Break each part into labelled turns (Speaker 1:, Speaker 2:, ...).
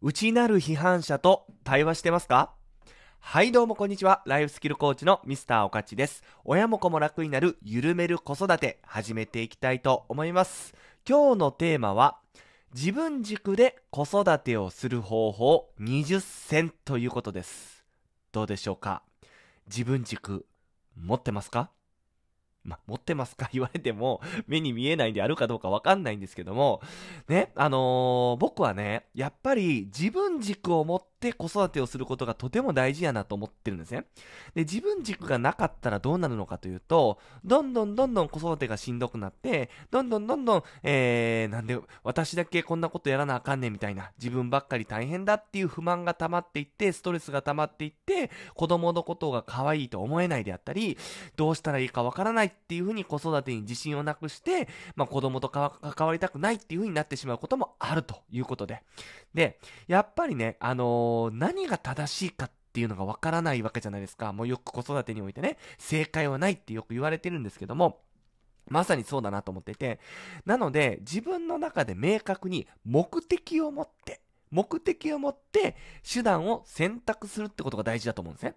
Speaker 1: 内なる批判者と対話してますかはい、どうもこんにちは。ライフスキルコーチのミスターおかちです。親も子も楽になる緩める子育て、始めていきたいと思います。今日のテーマは、自分軸で子育てをする方法20選ということです。どうでしょうか自分軸持ってますかま、持ってますか 言われても、目に見えないんであるかどうかわかんないんですけども、ね、あのー、僕はね、やっぱり自分軸を持ってって子育てをすることがとても大事やなと思ってるんですね。で、自分軸がなかったらどうなるのかというと、どんどんどんどん子育てがしんどくなって、どんどんどんどん、えー、なんで私だけこんなことやらなあかんねんみたいな、自分ばっかり大変だっていう不満が溜まっていって、ストレスが溜まっていって、子供のことが可愛いと思えないであったり、どうしたらいいかわからないっていうふうに子育てに自信をなくして、まあ子供と関わりたくないっていうふうになってしまうこともあるということで。で、やっぱりね、あのー何が正しいかっていうのがわからないわけじゃないですか。もうよく子育てにおいてね、正解はないってよく言われてるんですけども、まさにそうだなと思っていて、なので自分の中で明確に目的を持って、目的を持って手段を選択するってことが大事だと思うんですね。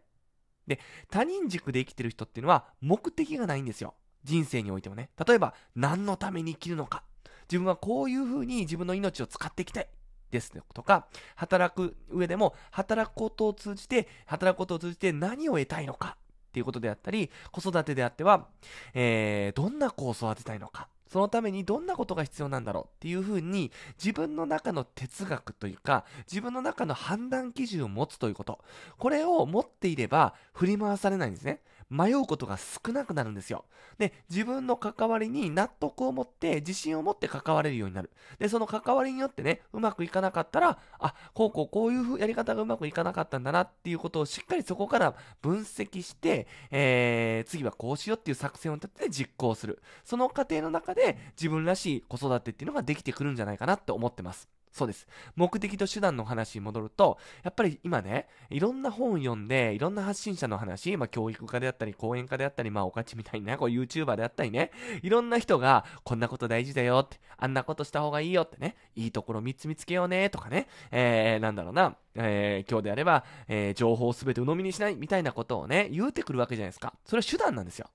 Speaker 1: で、他人軸で生きてる人っていうのは目的がないんですよ。人生においてもね。例えば、何のために生きるのか。自分はこういう風に自分の命を使っていきたい。ですとか、働く上でも、働くことを通じて、働くことを通じて何を得たいのかっていうことであったり、子育てであっては、えー、どんな子を育てたいのか、そのためにどんなことが必要なんだろうっていうふうに、自分の中の哲学というか、自分の中の判断基準を持つということ、これを持っていれば振り回されないんですね。迷うことが少なくなるんですよ。で、自分の関わりに納得を持って、自信を持って関われるようになる。で、その関わりによってね、うまくいかなかったら、あ、こうこうこういうやり方がうまくいかなかったんだなっていうことをしっかりそこから分析して、えー、次はこうしようっていう作戦を立てて実行する。その過程の中で自分らしい子育てっていうのができてくるんじゃないかなって思ってます。そうです。目的と手段の話に戻ると、やっぱり今ね、いろんな本読んで、いろんな発信者の話、まあ教育家であったり、講演家であったり、まあおかちみたいな、こう YouTuber であったりね、いろんな人が、こんなこと大事だよって、あんなことした方がいいよってね、いいところ3つ見つけようね、とかね、えー、なんだろうな、えー、今日であれば、えー、情報を全て鵜呑みにしないみたいなことをね、言うてくるわけじゃないですか。それは手段なんですよ。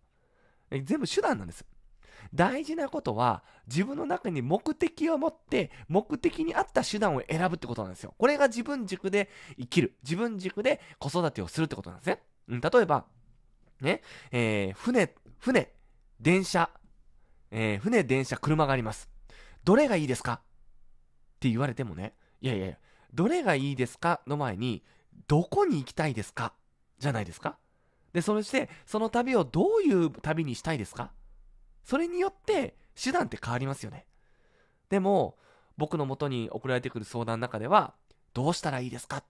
Speaker 1: 全部手段なんです。大事なことは自分の中に目的を持って目的に合った手段を選ぶってことなんですよ。これが自分軸で生きる。自分軸で子育てをするってことなんですね。うん、例えば、ね、えー、船、船、電車、えー、船、電車、車があります。どれがいいですかって言われてもね、いやいやいや、どれがいいですかの前に、どこに行きたいですかじゃないですかで、そして、その旅をどういう旅にしたいですかそれによって手段って変わりますよね。でも、僕のもとに送られてくる相談の中では、どうしたらいいですか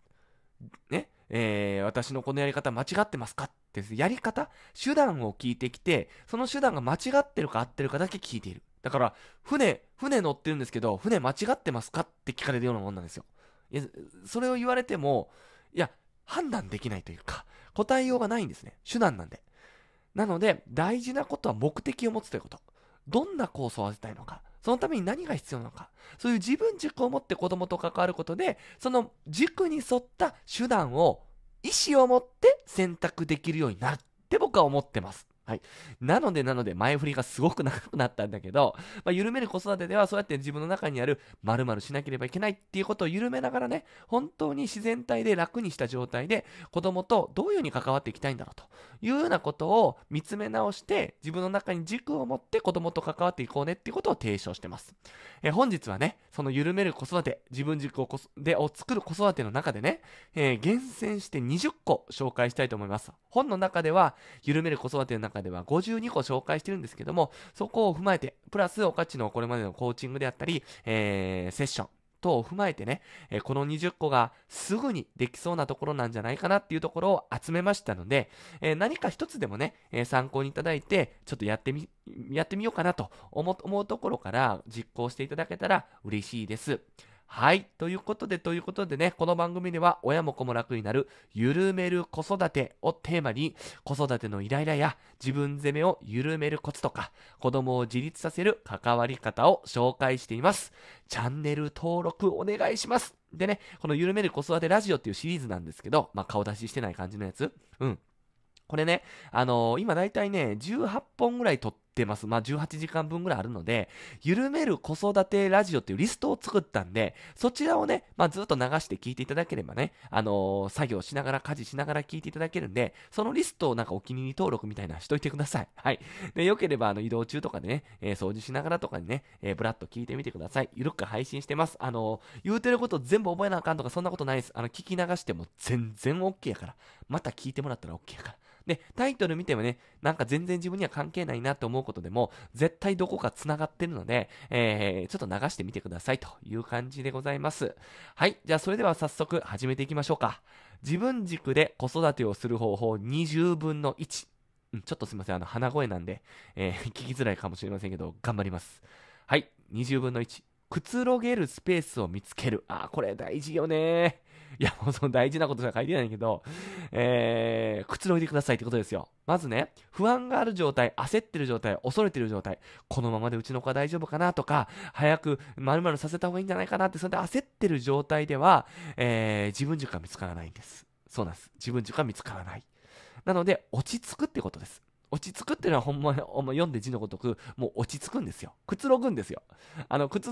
Speaker 1: ね、えー、私のこのやり方間違ってますかってやり方、手段を聞いてきて、その手段が間違ってるか合ってるかだけ聞いている。だから、船、船乗ってるんですけど、船間違ってますかって聞かれるようなもんなんですよ。いや、それを言われても、いや、判断できないというか、答えようがないんですね。手段なんで。なので、大事なことは目的を持つということ。どんなコースを合わせたいのか。そのために何が必要なのか。そういう自分軸を持って子供と関わることで、その軸に沿った手段を、意思を持って選択できるようになるって僕は思ってます。はい。なので、なので、前振りがすごく長くなったんだけど、まあ、緩める子育てでは、そうやって自分の中にある、まるしなければいけないっていうことを緩めながらね、本当に自然体で楽にした状態で、子供とどういうふうに関わっていきたいんだろうというようなことを見つめ直して、自分の中に軸を持って子供と関わっていこうねっていうことを提唱してます。え本日はね、その緩める子育て、自分軸をこでを作る子育ての中でね、えー、厳選して20個紹介したいと思います。本の中では、緩める子育ての中中では52個紹介してるんですけども、そこを踏まえて、プラスおかちのこれまでのコーチングであったり、えー、セッション、等を踏まえてね、えこの20個がすぐにできそうなところなんじゃないかなっていうところを集めましたので、え何か一つでもね、え参考にいただいて、ちょっとやってみ、やってみようかなと思うところから実行していただけたら嬉しいです。はい。ということで、ということでね、この番組では親も子も楽になる、ゆるめる子育てをテーマに、子育てのイライラや自分責めを緩めるコツとか、子供を自立させる関わり方を紹介しています。チャンネル登録お願いします。でね、この緩める子育てラジオっていうシリーズなんですけど、まあ、顔出ししてない感じのやつ。うん。これね、あのー、今だいたいね、18本ぐらい撮っててます。まあ、18時間分ぐらいあるので、緩める子育てラジオっていうリストを作ったんで、そちらをね、まあ、ずっと流して聞いていただければね、あのー、作業しながら、家事しながら聞いていただけるんで、そのリストをなんかお気に入り登録みたいなしといてください。はい。で、よければ、あの、移動中とかでね、えー、掃除しながらとかにね、えー、ブラッと聞いてみてください。ゆるく配信してます。あのー、言うてること全部覚えなあかんとか、そんなことないです。あの、聞き流しても全然 OK やから。また聞いてもらったら OK やから。で、タイトル見てもね、なんか全然自分には関係ないなと思うことでも、絶対どこか繋がってるので、えー、ちょっと流してみてくださいという感じでございます。はい、じゃあそれでは早速始めていきましょうか。自分軸で子育てをする方法20分の1。うん、ちょっとすいません、あの、鼻声なんで、えー、聞きづらいかもしれませんけど、頑張ります。はい、20分の1。くつろげるスペースを見つける。あ、これ大事よね。いや、もうその大事なことしか書いてないけど、えー、くつろいでくださいってことですよ。まずね、不安がある状態、焦ってる状態、恐れてる状態、このままでうちの子は大丈夫かなとか、早く〇〇させた方がいいんじゃないかなって、それで焦ってる状態では、えー、自分軸が見つからないんです。そうなんです。自分軸が見つからない。なので、落ち着くってことです。落ち着くっていうのはほんま読んで字のごとくもう落ち着くんですよくつろぐんですよあのくつ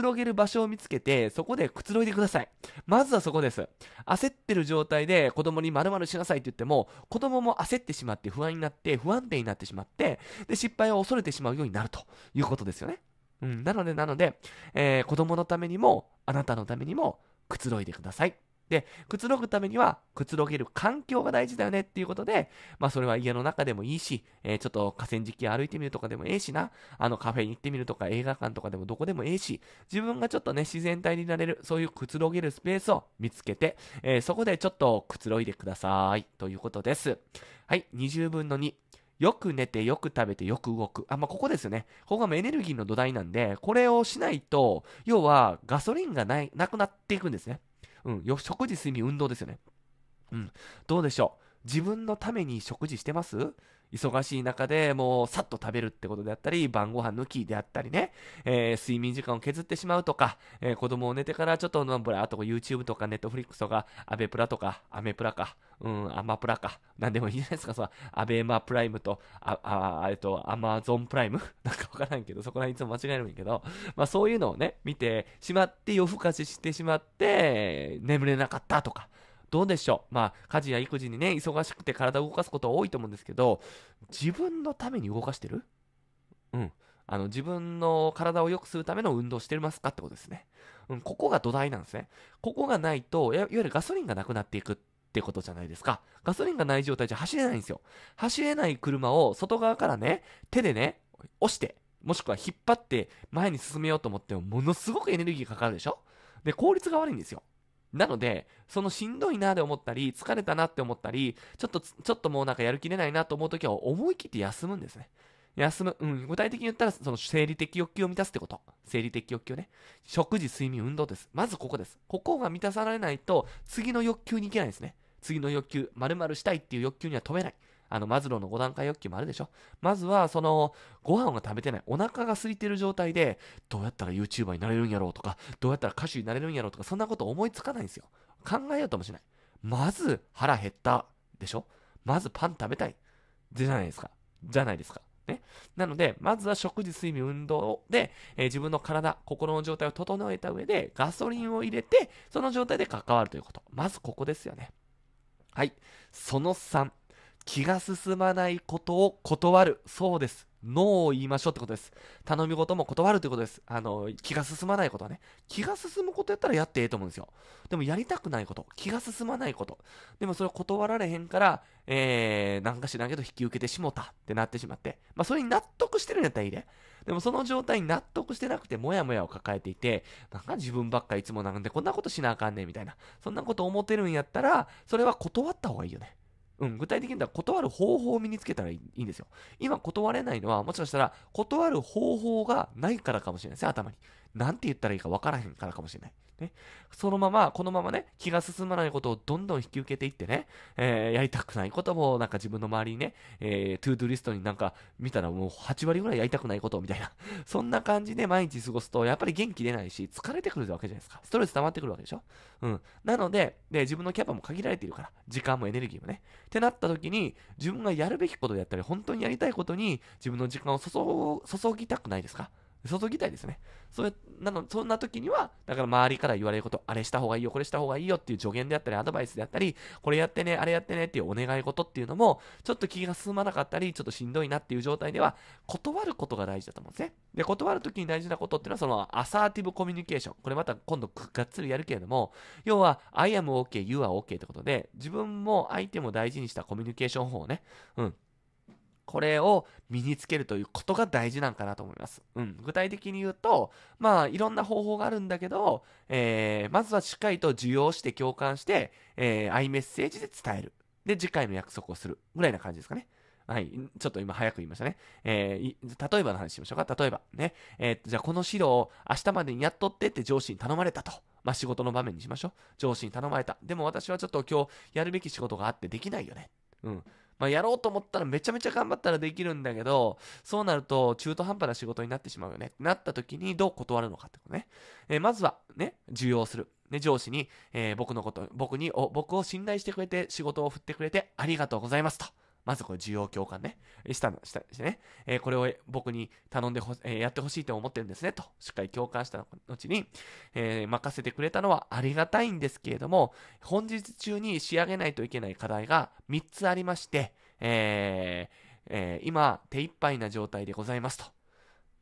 Speaker 1: ろげる場所を見つけてそこでくつろいでくださいまずはそこです焦ってる状態で子供に〇〇しなさいって言っても子供も焦ってしまって不安になって不安定になってしまってで失敗を恐れてしまうようになるということですよねうん、なので、なので、えー、子供のためにも、あなたのためにも、くつろいでください。で、くつろぐためには、くつろげる環境が大事だよねっていうことで、まあそれは家の中でもいいし、えー、ちょっと河川敷歩いてみるとかでもええしな、あのカフェに行ってみるとか映画館とかでもどこでもええし、自分がちょっとね、自然体になれる、そういうくつろげるスペースを見つけて、えー、そこでちょっとくつろいでください、ということです。はい、20分の2。よく寝て、よく食べて、よく動く。あ、まあ、ここですね。ここがエネルギーの土台なんで、これをしないと、要はガソリンがない、なくなっていくんですね。うん、よ食事、睡眠、運動ですよね。うん、どうでしょう自分のために食事してます忙しい中でもうさっと食べるってことであったり、晩ご飯抜きであったりね、えー、睡眠時間を削ってしまうとか、えー、子供を寝てからちょっとのんぶあと YouTube とか Netflix とか、アベプラとか、アメプラか、うん、アマプラか、なんでもいいじゃないですか、さ、アベーマプライムと、あ、あ、えっと、アマゾンプライム なんかわからんけど、そこら辺いつも間違えるんやけど、まあそういうのをね、見てしまって夜更かししてしまって、眠れなかったとか、どうでしょう。まあ、家事や育児にね、忙しくて体を動かすことは多いと思うんですけど、自分のために動かしてるうん。あの、自分の体を良くするための運動してますかってことですね。うん、ここが土台なんですね。ここがないと、いわゆるガソリンがなくなっていくってことじゃないですか。ガソリンがない状態じゃ走れないんですよ。走れない車を外側からね、手でね、押して、もしくは引っ張って前に進めようと思っても、ものすごくエネルギーかかるでしょで、効率が悪いんですよ。なので、そのしんどいなって思ったり、疲れたなって思ったり、ちょっと、ちょっともうなんかやる気出ないなと思うときは思い切って休むんですね。休む。うん。具体的に言ったら、その生理的欲求を満たすってこと。生理的欲求ね。食事、睡眠、運動です。まずここです。ここが満たされないと、次の欲求に行けないんですね。次の欲求、〇〇したいっていう欲求には飛べない。あの、マズローの5段階欲求もあるでしょ。まずは、その、ご飯が食べてない、お腹が空いてる状態で、どうやったら YouTuber になれるんやろうとか、どうやったら歌手になれるんやろうとか、そんなこと思いつかないんですよ。考えようともしない。まず、腹減った、でしょ。まずパン食べたい。じゃないですか。じゃないですか。ね。なので、まずは食事、睡眠、運動で、えー、自分の体、心の状態を整えた上で、ガソリンを入れて、その状態で関わるということ。まずここですよね。はい。その3。気が進まないことを断る。そうです。ノーを言いましょうってことです。頼み事も断るってことです。あの、気が進まないことはね。気が進むことやったらやってええと思うんですよ。でもやりたくないこと。気が進まないこと。でもそれ断られへんから、えー、なんか知らんけど引き受けてしもたってなってしまって。まあそれに納得してるんやったらいいで。でもその状態に納得してなくて、もやもやを抱えていて、なんか自分ばっかいつもなんでこんなことしなあかんねんみたいな。そんなこと思ってるんやったら、それは断った方がいいよね。うん、具体的には断る方法を身につけたらいいんですよ。今断れないのは、もしかしたら断る方法がないからかもしれないですね、頭に。何て言ったらいいか分からへんからかもしれない。ね、そのまま、このままね、気が進まないことをどんどん引き受けていってね、えー、やりたくないことも、なんか自分の周りにね、えー、トゥードゥリストになんか見たらもう8割ぐらいやりたくないことみたいな、そんな感じで毎日過ごすと、やっぱり元気出ないし、疲れてくるわけじゃないですか。ストレス溜まってくるわけでしょうん。なので、で、自分のキャパも限られているから、時間もエネルギーもね。ってなった時に、自分がやるべきことであったり、本当にやりたいことに自分の時間を注ぎたくないですか注ぎたいですね。それなのそんな時には、だから周りから言われること、あれした方がいいよ、これした方がいいよっていう助言であったり、アドバイスであったり、これやってね、あれやってねっていうお願い事っていうのも、ちょっと気が進まなかったり、ちょっとしんどいなっていう状態では、断ることが大事だと思うんですね。で、断る時に大事なことっていうのは、そのアサーティブコミュニケーション。これまた今度がっつりやるけれども、要は、I am OK, you are OK ってことで、自分も相手も大事にしたコミュニケーション法をね、うん。これを身につけるということが大事なんかなと思います。うん。具体的に言うと、まあ、いろんな方法があるんだけど、えー、まずはしっかりと受容して共感して、えー、アイメッセージで伝える。で、次回の約束をする。ぐらいな感じですかね。はい。ちょっと今早く言いましたね。えー、例えばの話しましょうか。例えばね。えー、じゃあこの資料を明日までにやっとってって上司に頼まれたと。まあ、仕事の場面にしましょう。上司に頼まれた。でも私はちょっと今日やるべき仕事があってできないよね。うん。まあ、やろうと思ったらめちゃめちゃ頑張ったらできるんだけど、そうなると中途半端な仕事になってしまうよね。なった時にどう断るのかってことね。えー、まずは、ね、受容する。ね、上司に、えー、僕のこと、僕にお、僕を信頼してくれて、仕事を振ってくれてありがとうございますと。まずこれ需要共感ね、したの、したしね、えー、これを僕に頼んでほ、えー、やってほしいと思ってるんですね、と、しっかり共感した後に、えー、任せてくれたのはありがたいんですけれども、本日中に仕上げないといけない課題が3つありまして、ええー、今、手一杯な状態でございますと。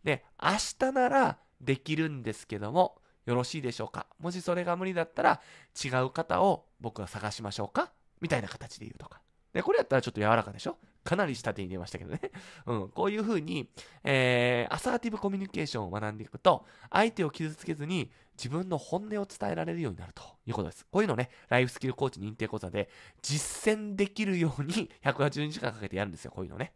Speaker 1: で、明日ならできるんですけども、よろしいでしょうかもしそれが無理だったら、違う方を僕が探しましょうかみたいな形で言うとか。で、これやったらちょっと柔らかでしょかなり下手に出ましたけどね。うん。こういうふうに、えー、アサーティブコミュニケーションを学んでいくと、相手を傷つけずに自分の本音を伝えられるようになるということです。こういうのね、ライフスキルコーチ認定講座で実践できるように180時間かけてやるんですよ。こういうのね。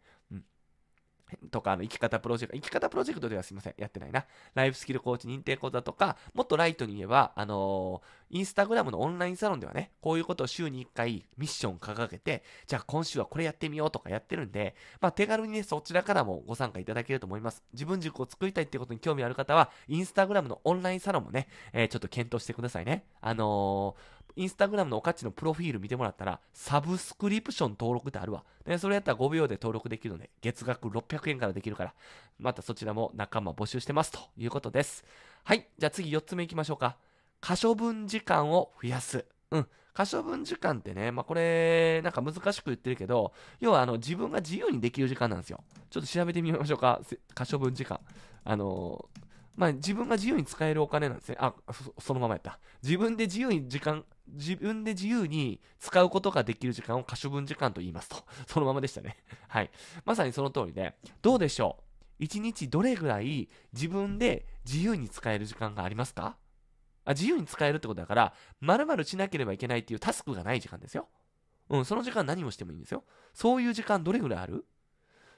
Speaker 1: とか、あの、生き方プロジェクト、生き方プロジェクトではすいません、やってないな。ライフスキルコーチ認定講座とか、もっとライトに言えば、あのー、インスタグラムのオンラインサロンではね、こういうことを週に1回ミッション掲げて、じゃあ今週はこれやってみようとかやってるんで、まあ手軽にね、そちらからもご参加いただけると思います。自分塾を作りたいってことに興味ある方は、インスタグラムのオンラインサロンもね、えー、ちょっと検討してくださいね。あのー、インスタグラムのおかちのプロフィール見てもらったら、サブスクリプション登録ってあるわ。それやったら5秒で登録できるので、月額600円からできるから、またそちらも仲間募集してますということです。はい、じゃあ次4つ目いきましょうか。可処分時間を増やす。うん。可処分時間ってね、まあ、これ、なんか難しく言ってるけど、要はあの自分が自由にできる時間なんですよ。ちょっと調べてみましょうか。可処分時間。あのーまあ、自分が自由に使えるお金なんですね。あそ、そのままやった。自分で自由に時間自分で自由に使うことができる時間を可処分時間と言いますと。そのままでしたね。はい。まさにその通りで、どうでしょう一日どれぐらい自分で自由に使える時間がありますかあ自由に使えるってことだから、まるまるしなければいけないっていうタスクがない時間ですよ。うん、その時間何をしてもいいんですよ。そういう時間どれぐらいある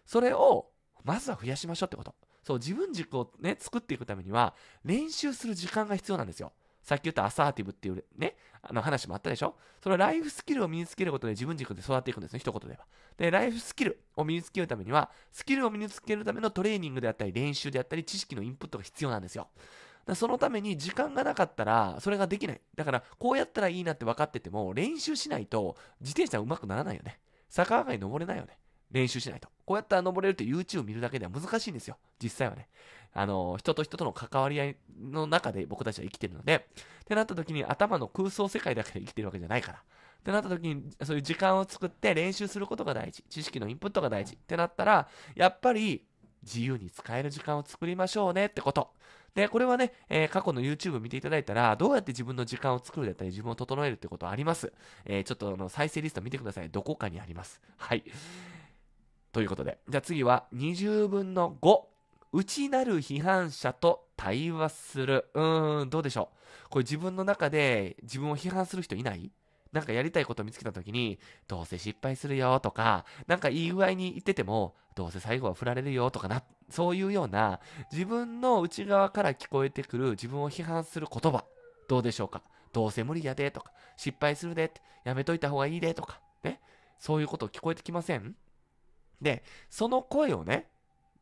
Speaker 1: それを、まずは増やしましょうってこと。そう、自分軸をね、作っていくためには、練習する時間が必要なんですよ。さっき言ったアサーティブっていうね、あの話もあったでしょそのライフスキルを身につけることで自分軸で育っていくんですね、一言では。で、ライフスキルを身につけるためには、スキルを身につけるためのトレーニングであったり、練習であったり、知識のインプットが必要なんですよ。そのために時間がなかったら、それができない。だから、こうやったらいいなって分かってても、練習しないと、自転車うまくならないよね。坂上がり登れないよね。練習しないと。こうやったら登れるって YouTube 見るだけでは難しいんですよ。実際はね。あの、人と人との関わり合いの中で僕たちは生きてるので、ってなった時に頭の空想世界だけで生きてるわけじゃないから。ってなった時に、そういう時間を作って練習することが大事。知識のインプットが大事。ってなったら、やっぱり自由に使える時間を作りましょうねってこと。で、これはね、えー、過去の YouTube 見ていただいたら、どうやって自分の時間を作るだったり、自分を整えるってことあります。えー、ちょっとあの再生リスト見てください。どこかにあります。はい。ということで。じゃあ次は、20分の5。内なる批判者と対話する。うーん、どうでしょう。これ自分の中で自分を批判する人いないなんかやりたいことを見つけた時に、どうせ失敗するよとか、なんかいい具合に言ってても、どうせ最後は振られるよとかな、そういうような、自分の内側から聞こえてくる自分を批判する言葉、どうでしょうかどうせ無理やでとか、失敗するで、って、やめといた方がいいでとか、ね。そういうこと聞こえてきませんで、その声をね、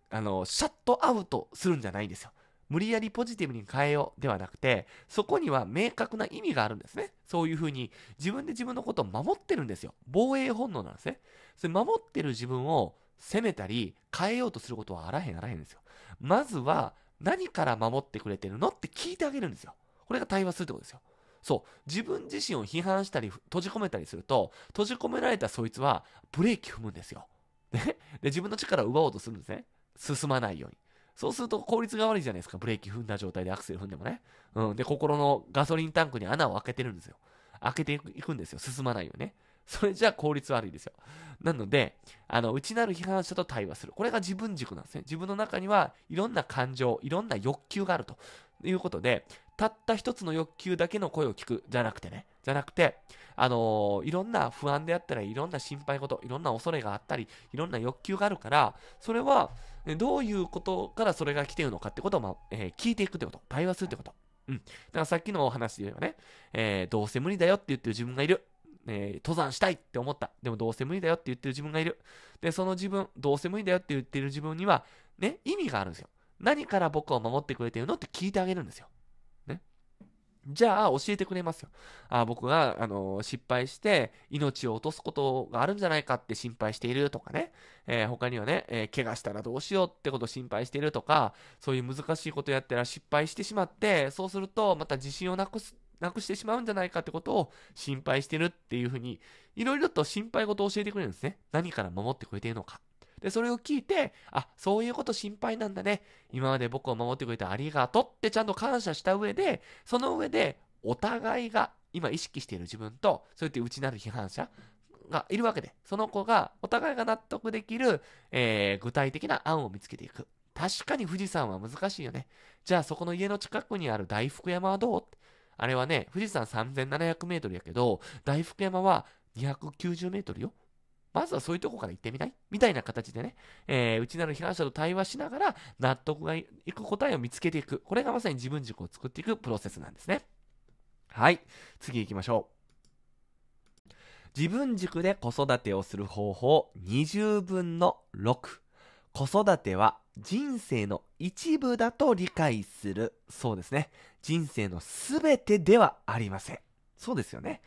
Speaker 1: あの、シャットアウトするんじゃないんですよ。無理やりポジティブに変えようではなくて、そこには明確な意味があるんですね。そういうふうに自分で自分のことを守ってるんですよ。防衛本能なんですね。それ守ってる自分を責めたり変えようとすることはあらへんあらへんですよ。まずは何から守ってくれてるのって聞いてあげるんですよ。これが対話するってことですよ。そう。自分自身を批判したり閉じ込めたりすると、閉じ込められたそいつはブレーキ踏むんですよ。ねで、自分の力を奪おうとするんですね。進まないように。そうすると効率が悪いじゃないですか。ブレーキ踏んだ状態でアクセル踏んでもね。うん。で、心のガソリンタンクに穴を開けてるんですよ。開けていくんですよ。進まないよね。それじゃあ効率悪いですよ。なので、あの、内なる批判者と対話する。これが自分軸なんですね。自分の中にはいろんな感情、いろんな欲求があるということで、たった一つの欲求だけの声を聞くじゃなくてね、じゃなくて、あのー、いろんな不安であったり、いろんな心配事、いろんな恐れがあったり、いろんな欲求があるから、それは、どういうことからそれが来ているのかってことを、まあ、えー、聞いていくってこと、対話するってこと。うん。だからさっきのお話で言えばね、えー、どうせ無理だよって言ってる自分がいる。えー、登山したいって思った。でもどうせ無理だよって言ってる自分がいる。で、その自分、どうせ無理だよって言ってる自分には、ね、意味があるんですよ。何から僕を守ってくれてるのって聞いてあげるんですよ。じゃあ教えてくれますよ。あ僕が、あの失敗して命を落とすことがあるんじゃないかって心配しているとかね、えー、他にはね、えー、怪我したらどうしようってことを心配しているとか、そういう難しいことやったら失敗してしまって、そうするとまた自信をなくす、なくしてしまうんじゃないかってことを心配してるっていうふうに、いろいろと心配事を教えてくれるんですね。何から守ってくれているのか。で、それを聞いて、あ、そういうこと心配なんだね。今まで僕を守ってくれてありがとうってちゃんと感謝した上で、その上で、お互いが今意識している自分と、そうやって内なる批判者がいるわけで、その子が、お互いが納得できる、えー、具体的な案を見つけていく。確かに富士山は難しいよね。じゃあそこの家の近くにある大福山はどうあれはね、富士山3700メートルやけど、大福山は290メートルよ。まずはそういうとこから行ってみないみたいな形でね、えー、内なる避難者と対話しながら、納得がいく答えを見つけていく。これがまさに自分軸を作っていくプロセスなんですね。はい。次行きましょう。自分軸で子育てをする方法20分の6。子育ては人生の一部だと理解する。そうですね。人生の全てではありません。そうですよね。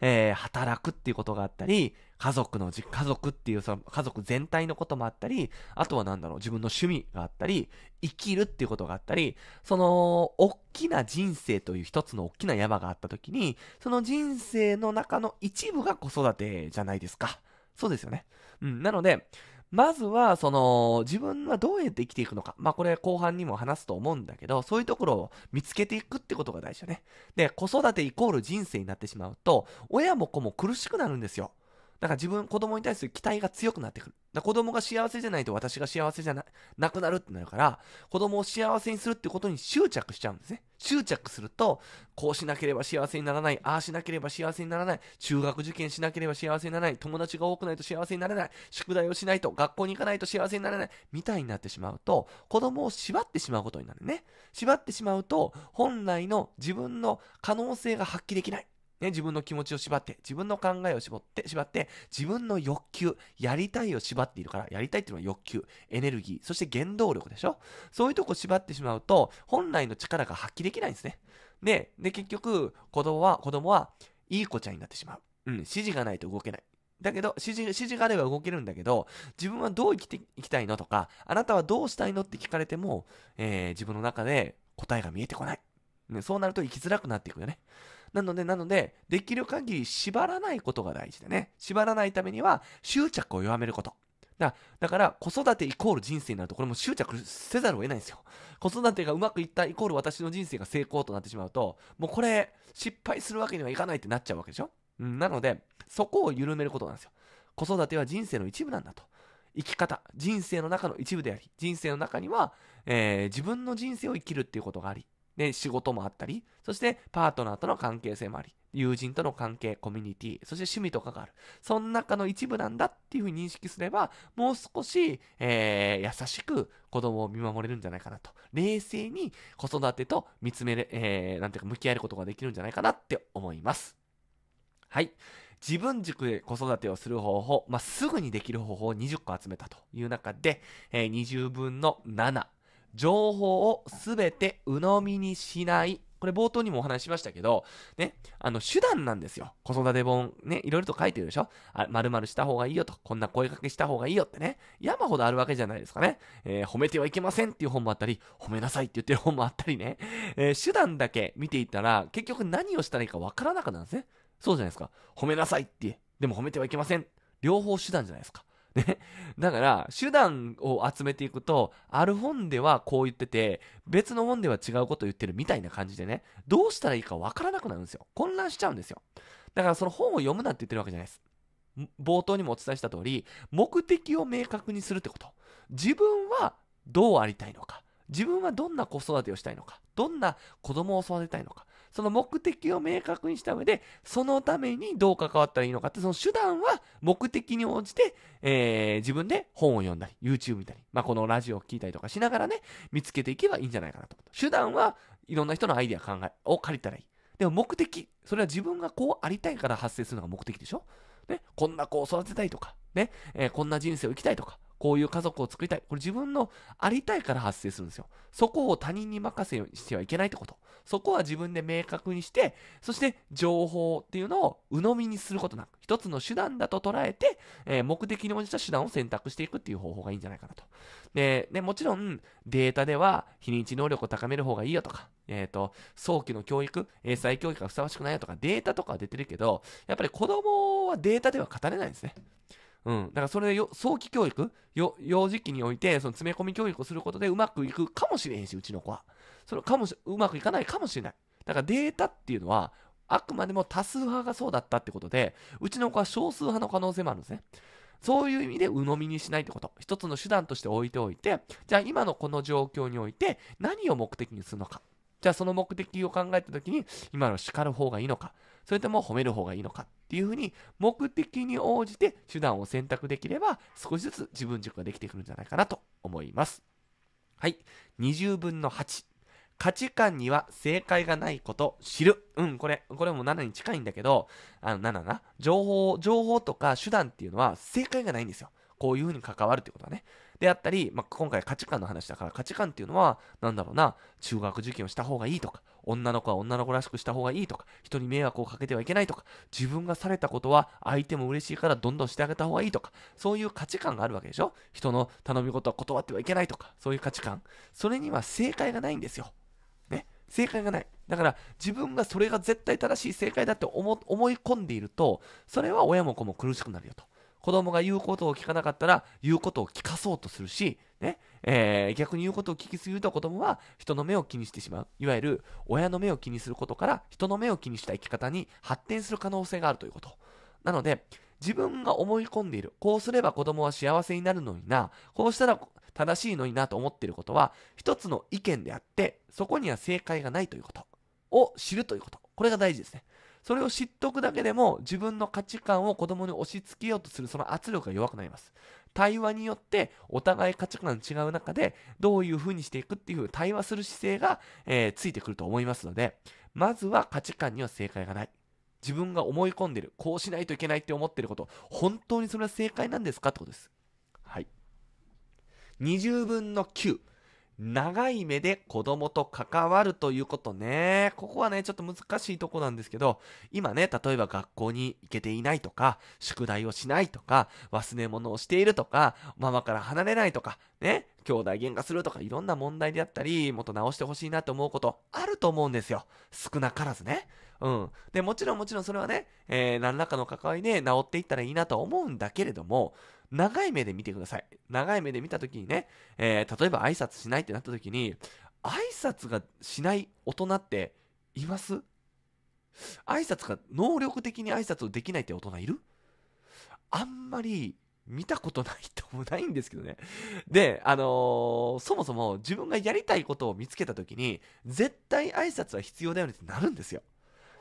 Speaker 1: えー、働くっていうことがあったり、家族のじ、家族っていうその家族全体のこともあったり、あとはなんだろう、自分の趣味があったり、生きるっていうことがあったり、その、大きな人生という一つの大きな山があった時に、その人生の中の一部が子育てじゃないですか。そうですよね。うん、なので、まずは、その、自分はどうやって生きていくのか。まあ、これ後半にも話すと思うんだけど、そういうところを見つけていくってことが大事よね。で、子育てイコール人生になってしまうと、親も子も苦しくなるんですよ。だから自分、子供に対する期待が強くなってくる。だ子供が幸せじゃないと私が幸せじゃななくなるってなるから、子供を幸せにするってことに執着しちゃうんですね。執着すると、こうしなければ幸せにならない、ああしなければ幸せにならない、中学受験しなければ幸せにならない、友達が多くないと幸せになれない、宿題をしないと、学校に行かないと幸せにならない、みたいになってしまうと、子供を縛ってしまうことになるね。縛ってしまうと、本来の自分の可能性が発揮できない。ね、自分の気持ちを縛って、自分の考えを絞って、縛って、自分の欲求、やりたいを縛っているから、やりたいっていうのは欲求、エネルギー、そして原動力でしょそういうとこ縛ってしまうと、本来の力が発揮できないんですね。で、で、結局、子供は、子供は、いい子ちゃんになってしまう。うん、指示がないと動けない。だけど、指示、指示があれば動けるんだけど、自分はどう生きていきたいのとか、あなたはどうしたいのって聞かれても、えー、自分の中で答えが見えてこない。ね、そうなると生きづらくなっていくよね。なので、なので、できる限り縛らないことが大事でね。縛らないためには、執着を弱めること。だだから子育てイコール人生になるとこれも執着せざるを得ないんですよ子育てがうまくいったイコール私の人生が成功となってしまうともうこれ失敗するわけにはいかないってなっちゃうわけでしょ、うん、なのでそこを緩めることなんですよ子育ては人生の一部なんだと生き方人生の中の一部であり人生の中には、えー、自分の人生を生きるっていうことがあり仕事もあったり、そしてパートナーとの関係性もあり、友人との関係、コミュニティ、そして趣味とかがある。その中の一部なんだっていうふうに認識すれば、もう少し、えー、優しく子供を見守れるんじゃないかなと。冷静に子育てと見つめる、えー、なんていうか向き合えることができるんじゃないかなって思います。はい。自分軸で子育てをする方法、まあ、すぐにできる方法を20個集めたという中で、えー、20分の7情報を全て鵜呑みにしない。これ冒頭にもお話ししましたけど、ね、あの、手段なんですよ。子育て本、ね、いろいろと書いてるでしょあ、〇〇した方がいいよと、こんな声かけした方がいいよってね、山ほどあるわけじゃないですかね。えー、褒めてはいけませんっていう本もあったり、褒めなさいって言ってる本もあったりね。えー、手段だけ見ていたら、結局何をしたらいいかわからなくなるんですね。そうじゃないですか。褒めなさいって、でも褒めてはいけません。両方手段じゃないですか。ね。だから、手段を集めていくと、ある本ではこう言ってて、別の本では違うことを言ってるみたいな感じでね、どうしたらいいかわからなくなるんですよ。混乱しちゃうんですよ。だからその本を読むなんて言ってるわけじゃないです。冒頭にもお伝えした通り、目的を明確にするってこと。自分はどうありたいのか。自分はどんな子育てをしたいのか。どんな子供を育てたいのか。その目的を明確にした上で、そのためにどう関わったらいいのかって、その手段は目的に応じて、えー、自分で本を読んだり、YouTube 見たり、まあ、このラジオを聞いたりとかしながらね、見つけていけばいいんじゃないかなと。手段はいろんな人のアイデア考えを借りたらいい。でも目的、それは自分がこうありたいから発生するのが目的でしょね、こんな子を育てたいとか、ね、えー、こんな人生を生きたいとか、こういう家族を作りたい。これ自分のありたいから発生するんですよ。そこを他人に任せしてはいけないってこと。そこは自分で明確にして、そして情報っていうのを鵜呑みにすることなく、一つの手段だと捉えて、えー、目的に応じた手段を選択していくっていう方法がいいんじゃないかなと。で、ね、もちろんデータでは非認知能力を高める方がいいよとか、えっ、ー、と、早期の教育、英才教育がふさわしくないよとか、データとかは出てるけど、やっぱり子供はデータでは語れないんですね。うん。だからそれでよ早期教育よ、幼児期において、その詰め込み教育をすることでうまくいくかもしれへんし、うちの子は。それかもし、うまくいかないかもしれない。だからデータっていうのは、あくまでも多数派がそうだったってことで、うちの子は少数派の可能性もあるんですね。そういう意味で鵜呑みにしないってこと。一つの手段として置いておいて、じゃあ今のこの状況において何を目的にするのか。じゃあその目的を考えた時に今の叱る方がいいのか。それとも褒める方がいいのかっていうふうに、目的に応じて手段を選択できれば、少しずつ自分軸ができてくるんじゃないかなと思います。はい。20分の8。価値観には正解がないこと知る。うん、これ、これも7に近いんだけど、あの、7な。情報、情報とか手段っていうのは正解がないんですよ。こういうふうに関わるってことはね。であったり、まあ、今回価値観の話だから、価値観っていうのは、なんだろうな、中学受験をした方がいいとか、女の子は女の子らしくした方がいいとか、人に迷惑をかけてはいけないとか、自分がされたことは相手も嬉しいからどんどんしてあげた方がいいとか、そういう価値観があるわけでしょ人の頼み事は断ってはいけないとか、そういう価値観。それには正解がないんですよ。ね。正解がない。だから自分がそれが絶対正しい正解だって思い込んでいると、それは親も子も苦しくなるよと。子供が言うことを聞かなかったら言うことを聞かそうとするし、ね、えー、逆に言うことを聞きすぎると子供は人の目を気にしてしまう。いわゆる親の目を気にすることから人の目を気にした生き方に発展する可能性があるということ。なので、自分が思い込んでいる。こうすれば子供は幸せになるのにな。こうしたら正しいのになと思っていることは、一つの意見であって、そこには正解がないということ。を知るということ。これが大事ですね。それを知っておくだけでも自分の価値観を子供に押し付けようとするその圧力が弱くなります。対話によってお互い価値観違う中でどういう風にしていくっていう対話する姿勢が、えー、ついてくると思いますので、まずは価値観には正解がない。自分が思い込んでる、こうしないといけないって思ってること、本当にそれは正解なんですかってことです。はい。20分の9。長い目で子供と関わるということね。ここはね、ちょっと難しいとこなんですけど、今ね、例えば学校に行けていないとか、宿題をしないとか、忘れ物をしているとか、ママから離れないとか、ね、兄弟喧嘩するとか、いろんな問題であったり、もっと直してほしいなと思うことあると思うんですよ。少なからずね。うん。で、もちろんもちろんそれはね、えー、何らかの関わりで治っていったらいいなと思うんだけれども、長い目で見てください。長い目で見た時にね、えー、例えば挨拶しないってなった時に、挨拶がしない大人っています挨拶が、能力的に挨拶をできないって大人いるあんまり見たことない人もないんですけどね。で、あのー、そもそも自分がやりたいことを見つけた時に、絶対挨拶は必要だよねってなるんですよ。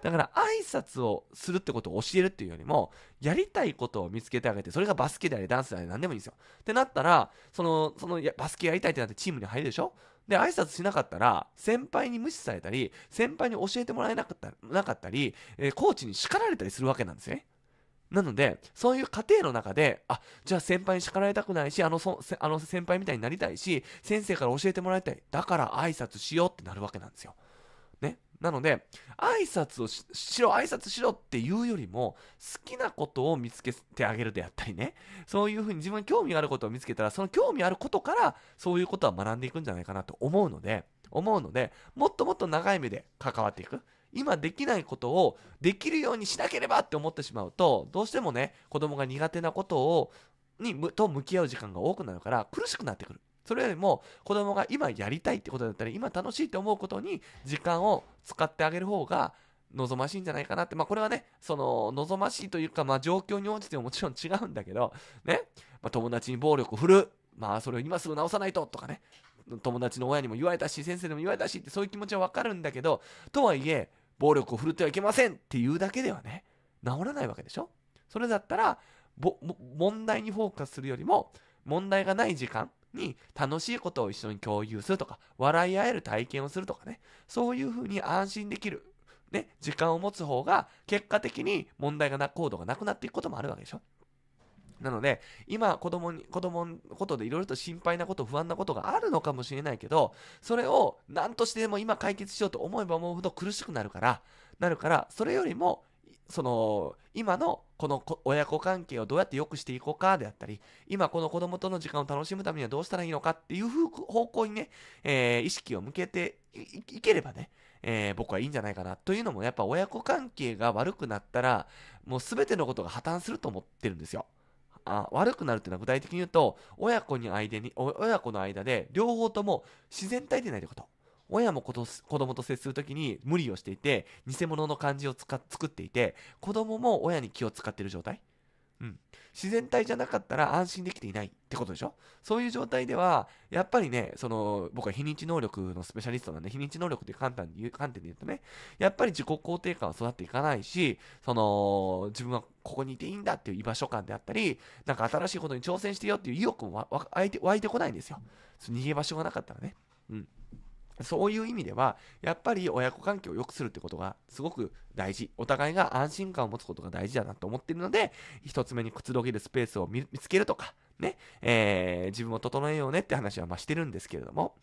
Speaker 1: だから挨拶をするってことを教えるっていうよりも、やりたいことを見つけてあげて、それがバスケであれ、ダンスであれ、何でもいいんですよ。ってなったら、その、そのバスケやりたいってなってチームに入るでしょで、挨拶しなかったら、先輩に無視されたり、先輩に教えてもらえなかったなかったり、えー、コーチに叱られたりするわけなんですね。なので、そういう過程の中で、あ、じゃあ先輩に叱られたくないし、あのそあの先輩みたいになりたいし、先生から教えてもらいたい。だから挨拶しようってなるわけなんですよ。なので、挨拶をししろ、挨拶しろっていうよりも、好きなことを見つけてあげるであったりね、そういうふうに自分に興味があることを見つけたら、その興味あることから、そういうことは学んでいくんじゃないかなと思うので、思うので、もっともっと長い目で関わっていく。今できないことをできるようにしなければって思ってしまうと、どうしてもね、子供が苦手なことを、に、と向き合う時間が多くなるから、苦しくなってくる。それよりも子供が今やりたいってことだったり今楽しいって思うことに時間を使ってあげる方が望ましいんじゃないかなって、まあ、これはね、その、望ましいというか、まあ、状況に応じてももちろん違うんだけど、ね、まあ、友達に暴力を振る、まあ、それを今すぐ直さないと、とかね、友達の親にも言われたし、先生にも言われたしって、そういう気持ちはわかるんだけど、とはいえ、暴力を振るってはいけませんっていうだけではね、治らないわけでしょそれだったら、問題にフォーカスするよりも、問題がない時間、に楽しいことを一緒に共有するとか、笑い合える体験をするとかね、そういうふうに安心できる、ね、時間を持つ方が、結果的に問題がな、行動がなくなっていくこともあるわけでしょ。なので、今、子供に、子供のことでいろいろと心配なこと、不安なことがあるのかもしれないけど、それを何としてでも今解決しようと思えば思うほど苦しくなるから、なるから、それよりもその今のこの親子関係をどうやって良くしていこうかであったり今この子供との時間を楽しむためにはどうしたらいいのかっていう方向にね、えー、意識を向けていければね、えー、僕はいいんじゃないかなというのもやっぱ親子関係が悪くなったらもう全てのことが破綻すると思ってるんですよ。あ悪くなるっていうのは具体的に言うと親子に間に親子の間で両方とも自然体でないってこと。親も子供と接するときに無理をしていて、偽物の感じを作っていて、子供も親に気を使っている状態。うん。自然体じゃなかったら安心できていないってことでしょそういう状態では、やっぱりね、その、僕は非認知能力のスペシャリストなんで、非認知能力って簡単に言う、観点で言うとね、やっぱり自己肯定感は育っていかないし、その、自分はここにいていいんだっていう居場所感であったり、なんか新しいことに挑戦してよっていう意欲も湧いてこないんですよ。逃げ場所がなかったらね。うん。そういう意味では、やっぱり親子関係を良くするってことがすごく大事。お互いが安心感を持つことが大事だなと思っているので、一つ目にくつろげるスペースを見つけるとか、ね、えー、自分を整えようねって話はましてるんですけれども、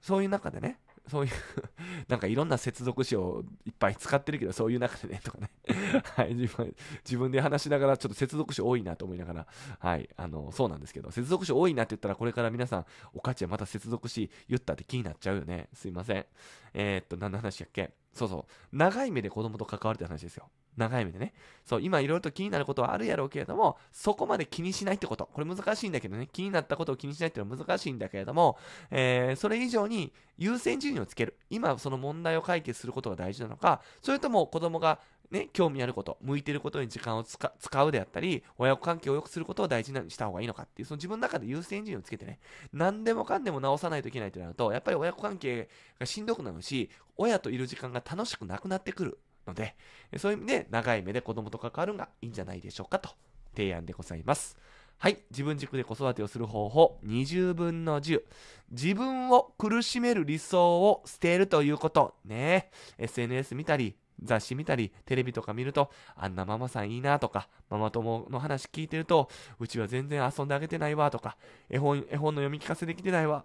Speaker 1: そういう中でね、そういう なんかいろんな接続詞をいっぱい使ってるけど、そういう中でね、とかね はい、自分、自分で話しながら、ちょっと接続詞多いなと思いながら、はい、あの、そうなんですけど、接続詞多いなって言ったら、これから皆さん、おかちんまた接続詞言ったって気になっちゃうよね。すいません。えー、っと、何の話やっけそうそう。長い目で子供と関わるって話ですよ。長い目でね。そう、今いろいろと気になることはあるやろうけれども、そこまで気にしないってこと。これ難しいんだけどね。気になったことを気にしないっていうのは難しいんだけれども、えー、それ以上に優先順位をつける。今その問題を解決することが大事なのか、それとも子供がね、興味あること、向いてることに時間を使うであったり、親子関係を良くすることを大事にした方がいいのかっていう、その自分の中で優先順位をつけてね、何でもかんでも直さないといけないとなると、やっぱり親子関係がしんどくなるし、親といる時間が楽しくなくなってくるので、そういう意味で長い目で子供と関わるのがいいんじゃないでしょうかと提案でございます。はい。自分軸で子育てをする方法、20分の10。自分を苦しめる理想を捨てるということ。ね SNS 見たり、雑誌見たり、テレビとか見ると、あんなママさんいいなとか、ママ友の話聞いてると、うちは全然遊んであげてないわとか、絵本、絵本の読み聞かせできてないわ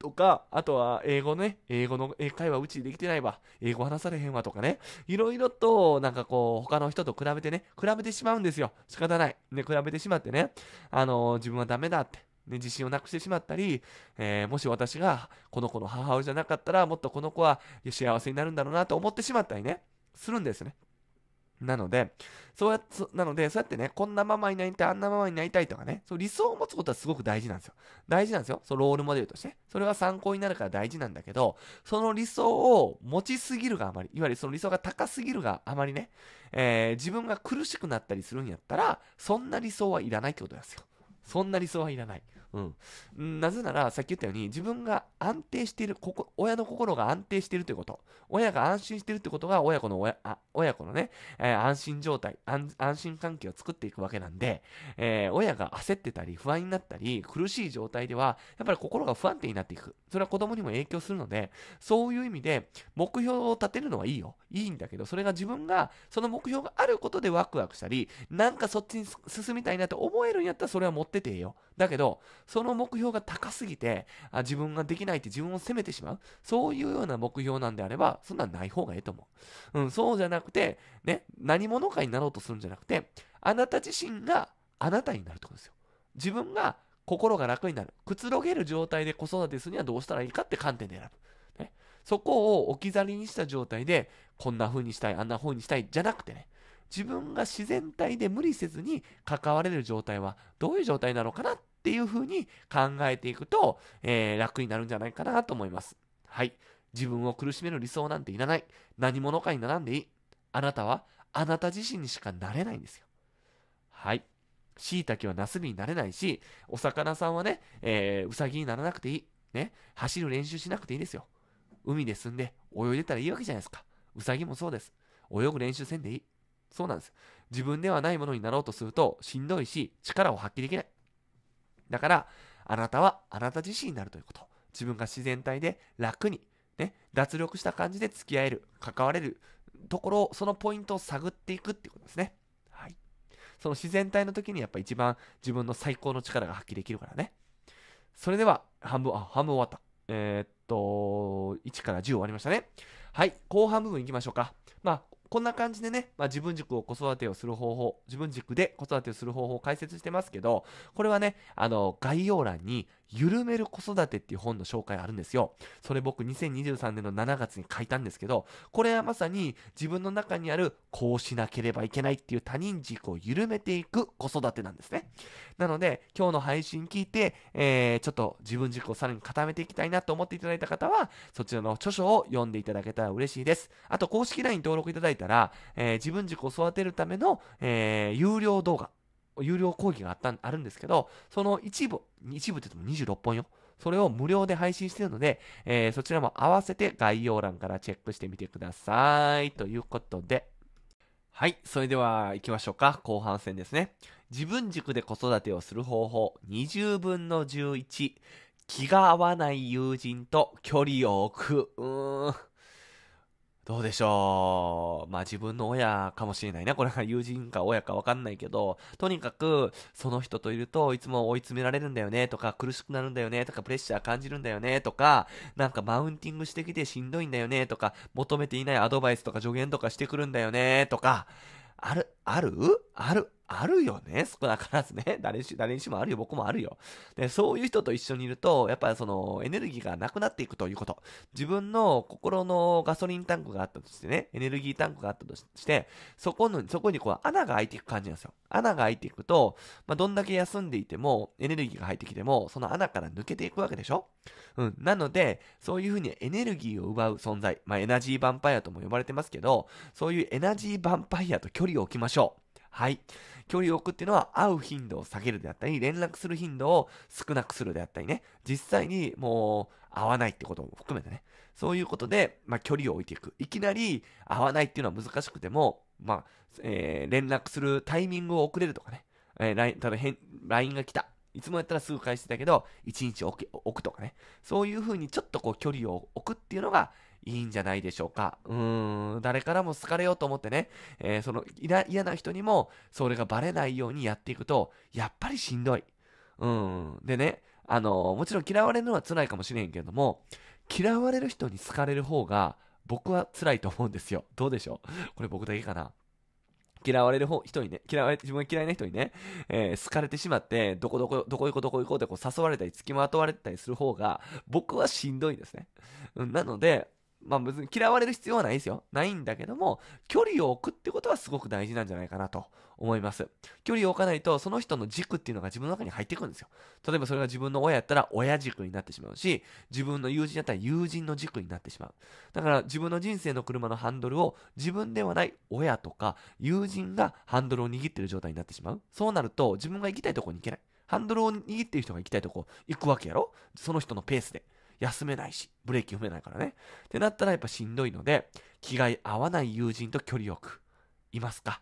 Speaker 1: とか、あとは英語ね、英語の英会話うちできてないわ、英語話されへんわとかね、いろいろと、なんかこう、他の人と比べてね、比べてしまうんですよ。仕方ない。ね、比べてしまってね、あのー、自分はダメだって。ね、自信をなくしてしまったり、えー、もし私がこの子の母親じゃなかったら、もっとこの子は幸せになるんだろうなと思ってしまったりね、するんですね。なので、そうや、なので、そうやってね、こんなままになりたい、あんなままになりたいとかね、そう理想を持つことはすごく大事なんですよ。大事なんですよ。そう、ロールモデルとして。それは参考になるから大事なんだけど、その理想を持ちすぎるがあまり、いわゆるその理想が高すぎるがあまりね、えー、自分が苦しくなったりするんやったら、そんな理想はいらないってことなんですよ。そんな理想はいらない。うん。なぜなら、さっき言ったように、自分が安定している、ここ、親の心が安定しているということ、親が安心しているということが、親子の親、親子のね、えー、安心状態安、安心関係を作っていくわけなんで、えー、親が焦ってたり、不安になったり、苦しい状態では、やっぱり心が不安定になっていく。それは子供にも影響するので、そういう意味で、目標を立てるのはいいよ。いいんだけど、それが自分が、その目標があることでワクワクしたり、なんかそっちに進みたいなって思えるんやったら、それは持っててええよ。だけど、その目標が高すぎて、あ自分ができないって自分を責めてしまう。そういうような目標なんであれば、そんなんない方がええと思う。うん、そうじゃなくて、ね、何者かになろうとするんじゃなくて、あなた自身があなたになるってことですよ。自分が心が楽になる。くつろげる状態で子育てするにはどうしたらいいかって観点で選ぶ。ね、そこを置き去りにした状態で、こんな風にしたい、あんな風にしたい、じゃなくてね、自分が自然体で無理せずに関われる状態はどういう状態なのかなっっていうふうに考えていくと、えー、楽になるんじゃないかなと思います。はい。自分を苦しめる理想なんていらない。何者かにならんでいい。あなたはあなた自身にしかなれないんですよ。はい。しいたけはなすびになれないし、お魚さんはね、えー、うさぎにならなくていい。ね。走る練習しなくていいですよ。海で住んで泳いでたらいいわけじゃないですか。うさぎもそうです。泳ぐ練習せんでいい。そうなんです。自分ではないものになろうとするとしんどいし、力を発揮できない。だから、あなたはあなた自身になるということ。自分が自然体で楽に、ね、脱力した感じで付き合える、関われるところを、そのポイントを探っていくっていうことですね。はい。その自然体の時にやっぱ一番自分の最高の力が発揮できるからね。それでは、半分、あ、半分終わった。えー、っと、1から10終わりましたね。はい、後半部分いきましょうか。まあ、こんな感じでね、まあ、自分軸を子育てをする方法、自分軸で子育てをする方法を解説してますけど、これはね、あの、概要欄に緩める子育てっていう本の紹介あるんですよ。それ僕2023年の7月に書いたんですけど、これはまさに自分の中にあるこうしなければいけないっていう他人軸を緩めていく子育てなんですね。なので、今日の配信聞いて、えー、ちょっと自分軸をさらに固めていきたいなと思っていただいた方は、そちらの著書を読んでいただけたら嬉しいです。あと、公式 LINE 登録いただいたら、えー、自分軸を育てるための、えー、有料動画、有料講義があったあるんですけど、その一部、一部って言っても26本よ。それを無料で配信しているので、えー、そちらも合わせて概要欄からチェックしてみてください。ということで。はい。それでは行きましょうか。後半戦ですね。自分軸で子育てをする方法、20分の11。気が合わない友人と距離を置く。うーん。どうでしょう。まあ自分の親かもしれないな。これは 友人か親かわかんないけど、とにかくその人といるといつも追い詰められるんだよねとか苦しくなるんだよねとかプレッシャー感じるんだよねとか、なんかマウンティングしてきてしんどいんだよねとか、求めていないアドバイスとか助言とかしてくるんだよねとか、ある、あるあるあるよね少なからずね。誰し、誰にしもあるよ。僕もあるよ。で、そういう人と一緒にいると、やっぱりその、エネルギーがなくなっていくということ。自分の心のガソリンタンクがあったとしてね、エネルギータンクがあったとして、そこの、そこにこう、穴が開いていく感じなんですよ。穴が開いていくと、まあ、どんだけ休んでいても、エネルギーが入ってきても、その穴から抜けていくわけでしょうん。なので、そういうふうにエネルギーを奪う存在、まあ、エナジーヴァンパイアとも呼ばれてますけど、そういうエナジーヴァンパイアと距離を置きましょう。ょう。はい。距離を置くっていうのは会う頻度を下げるであったり、連絡する頻度を少なくするであったりね、実際にもう会わないってことも含めてね、そういうことで、まあ、距離を置いていく。いきなり会わないっていうのは難しくても、まあ、えー、連絡するタイミングを遅れるとかね、えー、LINE, ただ LINE が来た。いつもやったらすぐ返してたけど、1日置くとかね。そういう風にちょっとこう距離を置くっていうのが、いいんじゃないでしょうか。うーん、誰からも好かれようと思ってね、えー、その嫌な人にもそれがバレないようにやっていくと、やっぱりしんどい。うん、でね、あのー、もちろん嫌われるのは辛いかもしれんけども、嫌われる人に好かれる方が僕は辛いと思うんですよ。どうでしょうこれ僕だけかな。嫌われる方、人にね、嫌われ、自分が嫌いな人にね、えー、好かれてしまって、どこどこ、どこ行こうどこ行こうってこう誘われたり、付きまとわれたりする方が、僕はしんどいですね。うん、なので、まあ別に嫌われる必要はないですよ。ないんだけども、距離を置くってことはすごく大事なんじゃないかなと思います。距離を置かないと、その人の軸っていうのが自分の中に入ってくるんですよ。例えばそれが自分の親やったら親軸になってしまうし、自分の友人やったら友人の軸になってしまう。だから自分の人生の車のハンドルを自分ではない親とか友人がハンドルを握ってる状態になってしまう。そうなると、自分が行きたいところに行けない。ハンドルを握ってる人が行きたいとこ行くわけやろその人のペースで。休めないし、ブレーキ踏めないからね。ってなったらやっぱしんどいので、気が合わない友人と距離を置く。いますか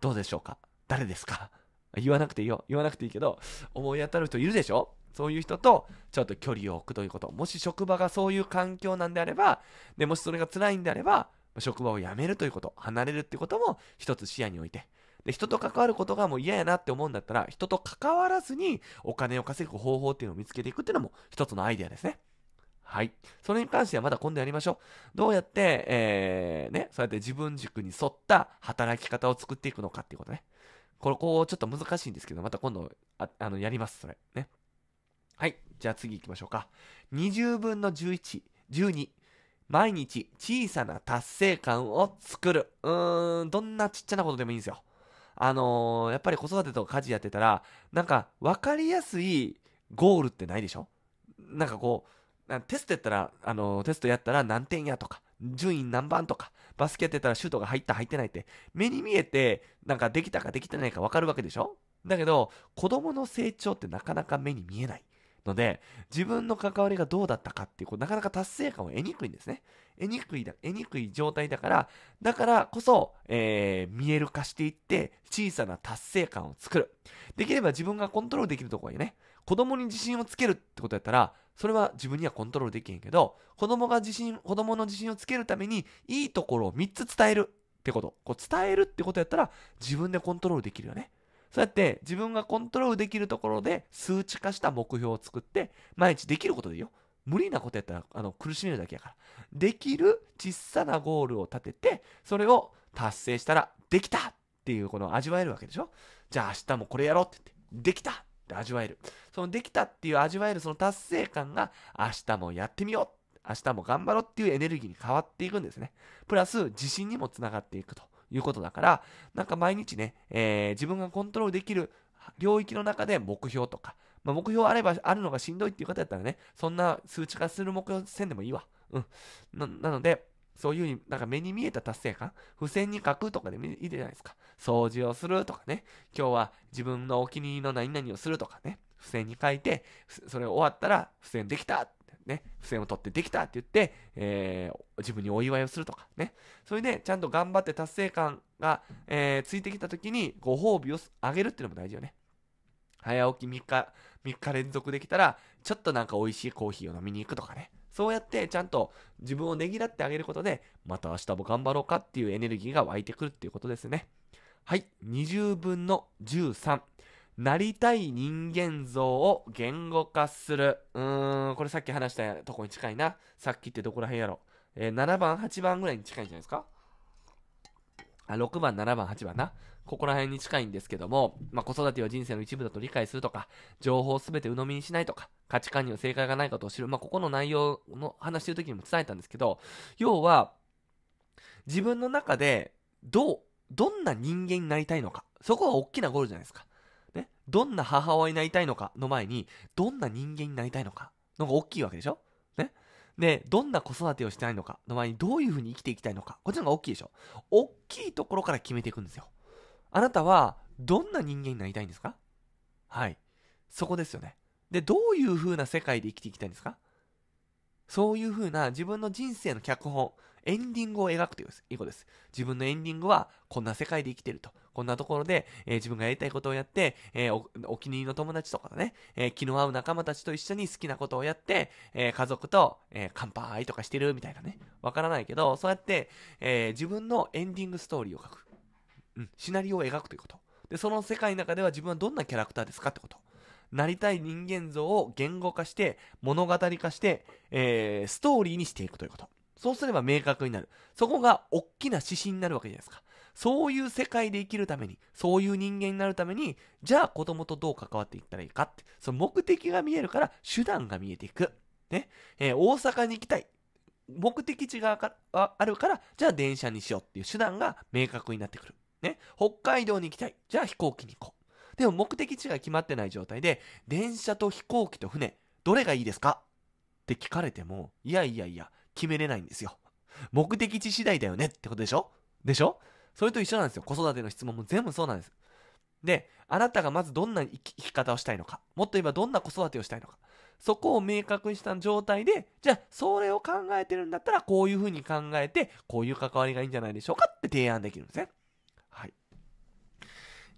Speaker 1: どうでしょうか誰ですか言わなくていいよ。言わなくていいけど、思い当たる人いるでしょそういう人とちょっと距離を置くということ。もし職場がそういう環境なんであれば、でもしそれが辛いんであれば、職場を辞めるということ、離れるってことも一つ視野に置いて。で、人と関わることがもう嫌やなって思うんだったら、人と関わらずにお金を稼ぐ方法っていうのを見つけていくっていうのも一つのアイデアですね。はい。それに関してはまだ今度やりましょう。どうやって、えー、ね、そうやって自分軸に沿った働き方を作っていくのかっていうことね。これ、こう、ちょっと難しいんですけど、また今度、ああの、やります、それ。ね。はい。じゃあ次行きましょうか。20分の11、12。毎日小さな達成感を作る。うーん、どんなちっちゃなことでもいいんですよ。あのー、やっぱり子育てとか家事やってたら、なんか分かりやすいゴールってないでしょなんかこう、テストやったら、あの、テストやったら何点やとか、順位何番とか、バスケやってたらシュートが入った入ってないって、目に見えて、なんかできたかできてないかわかるわけでしょだけど、子供の成長ってなかなか目に見えない。ので、自分の関わりがどうだったかっていう、なかなか達成感を得にくいんですね。得にくい得にくい状態だから、だからこそ、えー、見える化していって、小さな達成感を作る。できれば自分がコントロールできるところにね、子供に自信をつけるってことやったら、それは自分にはコントロールできへんけど、子供が自信、子供の自信をつけるために、いいところを3つ伝えるってこと。こう伝えるってことやったら、自分でコントロールできるよね。そうやって自分がコントロールできるところで数値化した目標を作って、毎日できることでいいよ。無理なことやったらあの苦しめるだけやから。できる小さなゴールを立てて、それを達成したらできたっていうこの味わえるわけでしょじゃあ明日もこれやろうって言って、できた味わえる。そのできたっていう味わえるその達成感が明日もやってみよう明日も頑張ろうっていうエネルギーに変わっていくんですね。プラス自信にもつながっていくということだから、なんか毎日ね、えー、自分がコントロールできる領域の中で目標とか、まあ、目標あればあるのがしんどいっていう方だったらね、そんな数値化する目標せんでもいいわ。うん。なので、そういう、なんか目に見えた達成感、付箋に書くとかでいいじゃないですか。掃除をするとかね、今日は自分のお気に入りの何々をするとかね、付箋に書いて、それ終わったら、付箋できたね、付箋を取ってできたって言って、えー、自分にお祝いをするとかね。それで、ちゃんと頑張って達成感が、えー、ついてきた時に、ご褒美をあげるっていうのも大事よね。早起き3日、3日連続できたら、ちょっとなんか美味しいコーヒーを飲みに行くとかね。そうやってちゃんと自分をねぎらってあげることで、また明日も頑張ろうかっていうエネルギーが湧いてくるっていうことですね。はい、20分の13。なりたい人間像を言語化する。うーん、これさっき話したとこに近いな。さっきってどこら辺やろ。えー、7番、8番ぐらいに近いんじゃないですか。あ、6番、7番、8番な。ここら辺に近いんですけども、まあ、子育ては人生の一部だと理解するとか、情報を全て鵜呑みにしないとか、価値観には正解がないことを知る。まあ、ここの内容の話してる時にも伝えたんですけど、要は、自分の中で、どう、どんな人間になりたいのか。そこが大きなゴールじゃないですか。ね。どんな母親になりたいのかの前に、どんな人間になりたいのか。のが大きいわけでしょね。で、どんな子育てをしてないのかの前に、どういうふうに生きていきたいのか。こっちの方が大きいでしょ。大きいところから決めていくんですよ。あなたはどんな人間になりたいんですかはい。そこですよね。で、どういう風な世界で生きていきたいんですかそういう風な自分の人生の脚本、エンディングを描くということです。自分のエンディングは、こんな世界で生きてると。こんなところで、えー、自分がやりたいことをやって、えー、お、お気に入りの友達とかね、えー、気の合う仲間たちと一緒に好きなことをやって、え家族と、え乾杯とかしてるみたいなね。わからないけど、そうやって、え自分のエンディングストーリーを書く。うん、シナリオを描くということ。で、その世界の中では自分はどんなキャラクターですかってこと。なりたい人間像を言語化して、物語化して、えー、ストーリーにしていくということ。そうすれば明確になる。そこが大きな指針になるわけじゃないですか。そういう世界で生きるために、そういう人間になるために、じゃあ子供とどう関わっていったらいいかって、その目的が見えるから手段が見えていく。ね。えー、大阪に行きたい。目的地があるから、じゃあ電車にしようっていう手段が明確になってくる。ね、北海道に行きたい。じゃあ飛行機に行こう。でも目的地が決まってない状態で、電車と飛行機と船、どれがいいですかって聞かれても、いやいやいや、決めれないんですよ。目的地次第だよねってことでしょでしょそれと一緒なんですよ。子育ての質問も全部そうなんです。で、あなたがまずどんな生き方をしたいのか、もっと言えばどんな子育てをしたいのか、そこを明確にした状態で、じゃあ、それを考えてるんだったら、こういうふうに考えて、こういう関わりがいいんじゃないでしょうかって提案できるんですね。はい。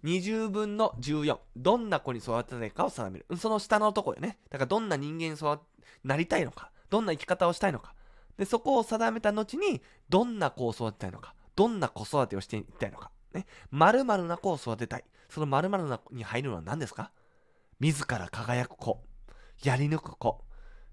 Speaker 1: 20分の14。どんな子に育てたいかを定める。その下のとこでね。だからどんな人間に育なりたいのか。どんな生き方をしたいのか。で、そこを定めた後に、どんな子を育てたいのか。どんな子育てをしていきたいのか。ね。〇〇な子を育てたい。その〇〇な子に入るのは何ですか自ら輝く子。やり抜く子。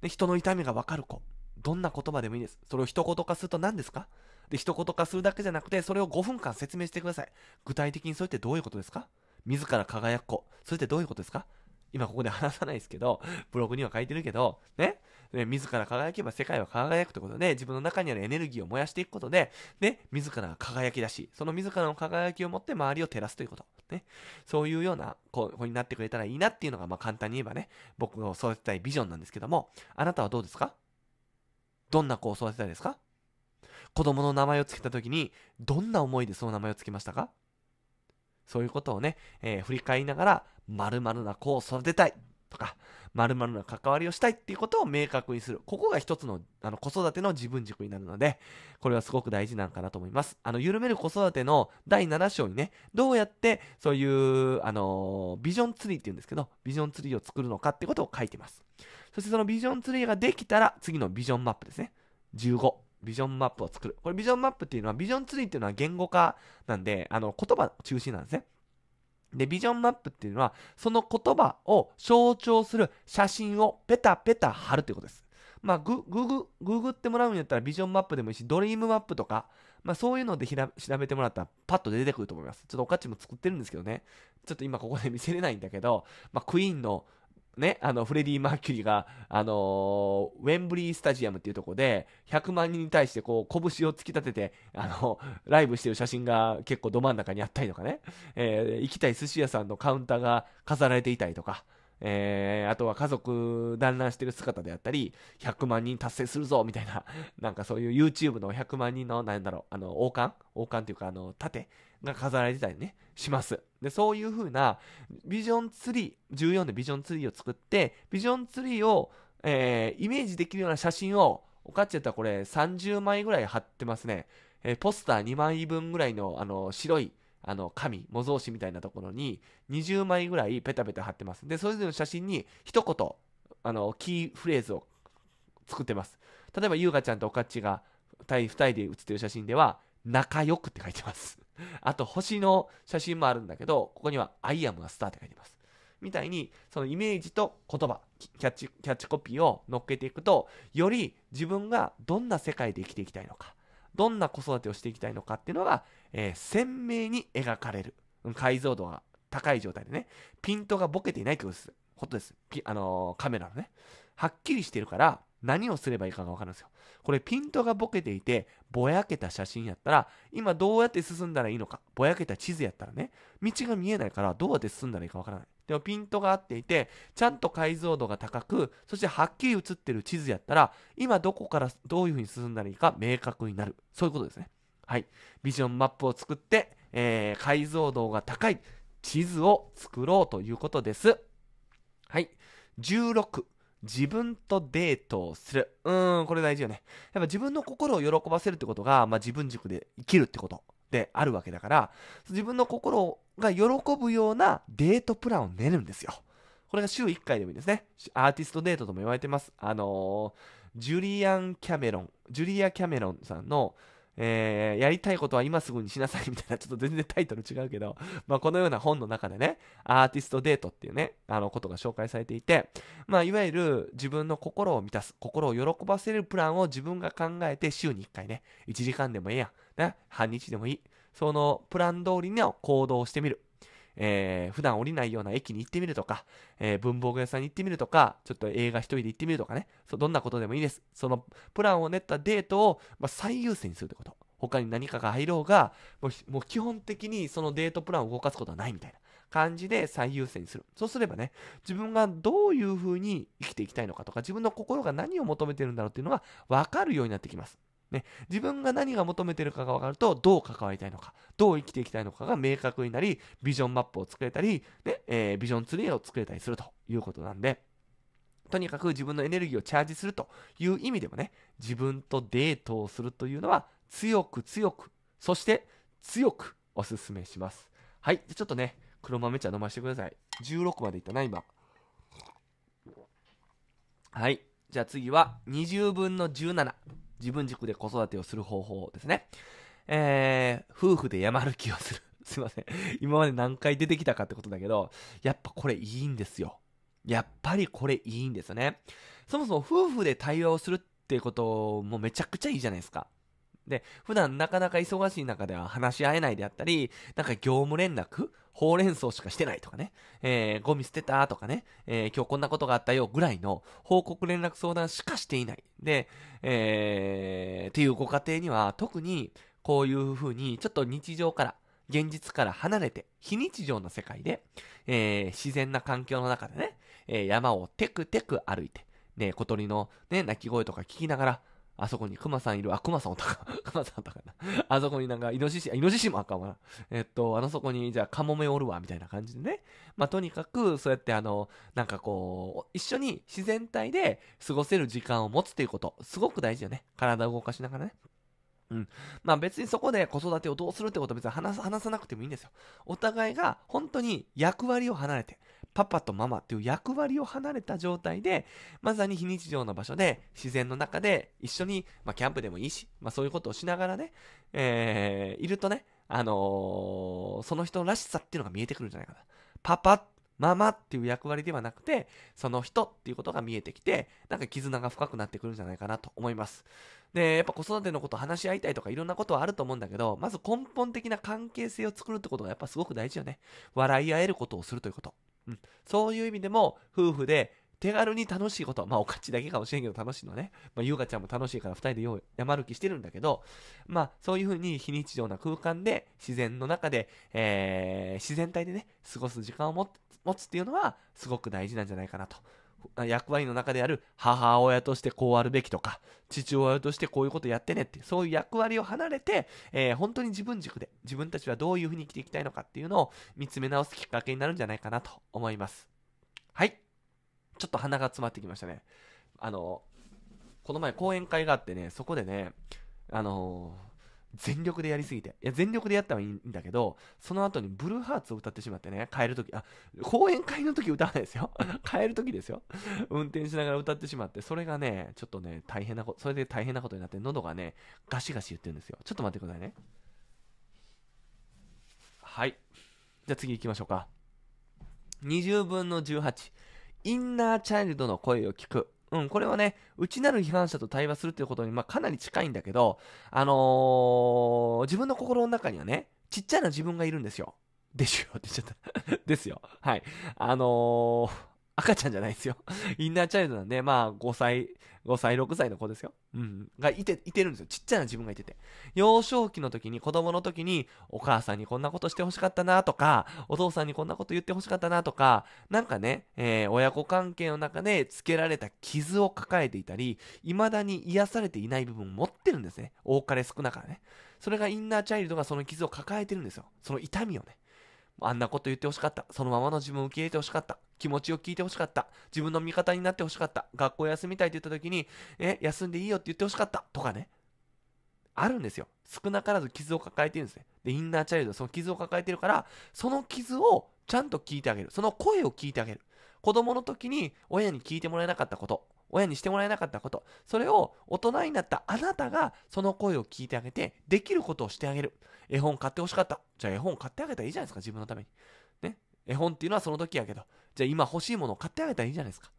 Speaker 1: で、人の痛みがわかる子。どんな言葉でもいいです。それを一言化すると何ですかで、一言化するだけじゃなくて、それを5分間説明してください。具体的にそれってどういうことですか自ら輝く子。それってどういうことですか今ここで話さないですけど、ブログには書いてるけど、ね、ね自ら輝けば世界は輝くってことで、自分の中にあるエネルギーを燃やしていくことで、ね、自らが輝きだし、その自らの輝きを持って周りを照らすということ。ね、そういうような子になってくれたらいいなっていうのが、まあ簡単に言えばね、僕の育てたいビジョンなんですけども、あなたはどうですかどんな子を育てたいですか子供の名前を付けた時に、どんな思いでその名前を付けましたかそういうことをね、えー、振り返りながら、〇〇な子を育てたいとか、〇〇な関わりをしたいっていうことを明確にする。ここが一つの、あの、子育ての自分軸になるので、これはすごく大事なんかなと思います。あの、緩める子育ての第7章にね、どうやって、そういう、あの、ビジョンツリーっていうんですけど、ビジョンツリーを作るのかってことを書いてます。そしてそのビジョンツリーができたら、次のビジョンマップですね。15。ビジョンマップを作る。これビジョンマップっていうのは、ビジョンツリーっていうのは言語化なんで、あの、言葉中心なんですね。で、ビジョンマップっていうのは、その言葉を象徴する写真をペタペタ貼るということです。まあ、グ、ググ、ググってもらうんやったらビジョンマップでもいいし、ドリームマップとか、まあそういうので調べてもらったらパッと出てくると思います。ちょっとおかちも作ってるんですけどね。ちょっと今ここで見せれないんだけど、まあクイーンのね、あの、フレディ・マーキュリーが、あのー、ウェンブリー・スタジアムっていうとこで、100万人に対して、こう、拳を突き立てて、あの、ライブしてる写真が結構ど真ん中にあったりとかね、えー、行きたい寿司屋さんのカウンターが飾られていたりとか、えー、あとは家族団らんしてる姿であったり、100万人達成するぞみたいな、なんかそういう YouTube の100万人の、なんだろう、あの、王冠王冠っていうか、あの、盾が飾られてたりね、します。でそういう風なビジョンツリー14でビジョンツリーを作ってビジョンツリーを、えー、イメージできるような写真をおかっちゃったらこれ30枚ぐらい貼ってますね、えー、ポスター2枚分ぐらいのあの白いあの紙模造紙みたいなところに20枚ぐらいペタペタ貼ってますでそれぞれの写真に一言あのキーフレーズを作ってます例えば優香ちゃんとおかっちが2人で写ってる写真では仲良くって書いてます あと、星の写真もあるんだけど、ここには I am a star って書いてます。みたいに、そのイメージと言葉、キャッチ、キャッチコピーを乗っけていくと、より自分がどんな世界で生きていきたいのか、どんな子育てをしていきたいのかっていうのが、えー、鮮明に描かれる。解像度が高い状態でね、ピントがボケていないということです。ことです。あのー、カメラのね。はっきりしてるから、何をすればいいかがわかるんですよ。これピントがボケていて、ぼやけた写真やったら、今どうやって進んだらいいのか、ぼやけた地図やったらね、道が見えないからどうやって進んだらいいかわからない。でもピントが合っていて、ちゃんと解像度が高く、そしてはっきり写ってる地図やったら、今どこからどういうふうに進んだらいいか明確になる。そういうことですね。はい。ビジョンマップを作って、えー、解像度が高い地図を作ろうということです。はい。16。自分とデートをする。うーん、これ大事よね。やっぱ自分の心を喜ばせるってことが、まあ、自分軸で生きるってことであるわけだから、自分の心が喜ぶようなデートプランを練るんですよ。これが週1回でもいいですね。アーティストデートとも言われてます。あのー、ジュリアン・キャメロン、ジュリア・キャメロンさんの、えー、やりたいことは今すぐにしなさいみたいな、ちょっと全然タイトル違うけど、まあ、このような本の中でね、アーティストデートっていうね、あのことが紹介されていて、まあ、いわゆる自分の心を満たす、心を喜ばせるプランを自分が考えて週に1回ね、1時間でもええや、ね、半日でもいい。そのプラン通りの行動をしてみる。えー、普段降りないような駅に行ってみるとか、えー、文房具屋さんに行ってみるとか、ちょっと映画一人で行ってみるとかね、そうどんなことでもいいです。そのプランを練ったデートを、まあ、最優先にするってこと。他に何かが入ろうが、もうもう基本的にそのデートプランを動かすことはないみたいな。感じで最優先にする。そうすればね、自分がどういうふうに生きていきたいのかとか、自分の心が何を求めてるんだろうっていうのが分かるようになってきます。ね、自分が何が求めてるかが分かるとどう関わりたいのかどう生きていきたいのかが明確になりビジョンマップを作れたり、ねえー、ビジョンツリーを作れたりするということなんでとにかく自分のエネルギーをチャージするという意味でもね自分とデートをするというのは強く強くそして強くおすすめしますはいちょっとね黒豆茶飲ませてください16までいったな今はいじゃあ次は20分の17自分軸で子育てをする方法ですね。えー、夫婦で山歩きをする。すいません。今まで何回出てきたかってことだけど、やっぱこれいいんですよ。やっぱりこれいいんですよね。そもそも夫婦で対話をするっていうこともめちゃくちゃいいじゃないですか。で、普段なかなか忙しい中では話し合えないであったり、なんか業務連絡ほうれん草しかしてないとかね、えー、ゴミ捨てたとかね、えー、今日こんなことがあったよぐらいの報告連絡相談しかしていない。で、えー、っていうご家庭には特にこういうふうにちょっと日常から、現実から離れて、非日常の世界で、えー、自然な環境の中でね、えー、山をテクテク歩いて、ね、小鳥のね、鳴き声とか聞きながら、あそこにマさんいる。あ、マさんおったか。マ さんおったかな。あそこになんか、イノシシ、イノシシもあかんわな。えっと、あのそこに、じゃあカモメおるわ、みたいな感じでね。まあ、とにかく、そうやってあの、なんかこう、一緒に自然体で過ごせる時間を持つっていうこと、すごく大事よね。体を動かしながらね。うん。まあ別にそこで子育てをどうするってことは別に話さなくてもいいんですよ。お互いが本当に役割を離れて、パパとママっていう役割を離れた状態で、まさに非日常の場所で、自然の中で一緒に、まあ、キャンプでもいいし、まあ、そういうことをしながらね、えー、いるとね、あのー、その人らしさっていうのが見えてくるんじゃないかな。パパ、ママっていう役割ではなくて、その人っていうことが見えてきて、なんか絆が深くなってくるんじゃないかなと思います。で、やっぱ子育てのこと話し合いたいとかいろんなことはあると思うんだけど、まず根本的な関係性を作るってことがやっぱすごく大事よね。笑い合えることをするということ。うん、そういう意味でも夫婦で手軽に楽しいこと、まあおかちだけかもしれんけど楽しいのね。まあ優香ちゃんも楽しいから2人でよう山歩きしてるんだけど、まあそういうふうに非日常な空間で自然の中で、えー、自然体でね、過ごす時間を持つっていうのはすごく大事なんじゃないかなと役割の中である母親としてこうあるべきとか、父親としてこういうことやってねって、そういう役割を離れて、えー、本当に自分軸で、自分たちはどういうふうに生きていきたいのかっていうのを見つめ直すきっかけになるんじゃないかなと思います。はい。ちょっと鼻が詰まってきましたね。あの、この前講演会があってね、そこでね、あの全力でやりすぎて。いや、全力でやったはいいんだけど、その後にブルーハーツを歌ってしまってね、帰るとき、あ、講演会の時歌わないですよ。帰るときですよ。運転しながら歌ってしまって、それがね、ちょっとね、大変なこと、それで大変なことになって、喉がね、ガシガシ言ってるんですよ。ちょっと待ってくださいね。はい。じゃあ次行きましょうか。20分の18。インナーチャイルドの声を聞く。うん、これはね、内なる批判者と対話するということに、まあ、かなり近いんだけど、あのー、自分の心の中にはね、ちっちゃな自分がいるんですよ。でしょって言っちゃった。ですよ。はい。あのー赤ちゃんじゃないですよ。インナーチャイルドなんで、まあ、5歳、5歳、6歳の子ですよ。うん。がいて、いてるんですよ。ちっちゃな自分がいてて。幼少期の時に、子供の時に、お母さんにこんなことしてほしかったなとか、お父さんにこんなこと言ってほしかったなとか、なんかね、えー、親子関係の中でつけられた傷を抱えていたり、未だに癒されていない部分を持ってるんですね。多かれ少なからね。それがインナーチャイルドがその傷を抱えてるんですよ。その痛みをね。あんなこと言ってほしかった。そのままの自分を受け入れてほしかった。気持ちを聞いてほしかった。自分の味方になってほしかった。学校休みたいって言った時に、え、休んでいいよって言ってほしかった。とかね。あるんですよ。少なからず傷を抱えてるんですね。で、インナーチャイルド、その傷を抱えてるから、その傷をちゃんと聞いてあげる。その声を聞いてあげる。子供の時に親に聞いてもらえなかったこと。親にしてもらえなかったこと、それを大人になったあなたがその声を聞いてあげて、できることをしてあげる。絵本買ってほしかった。じゃあ絵本買ってあげたらいいじゃないですか、自分のために。ね。絵本っていうのはその時やけど、じゃあ今欲しいものを買ってあげたらいいじゃないですか。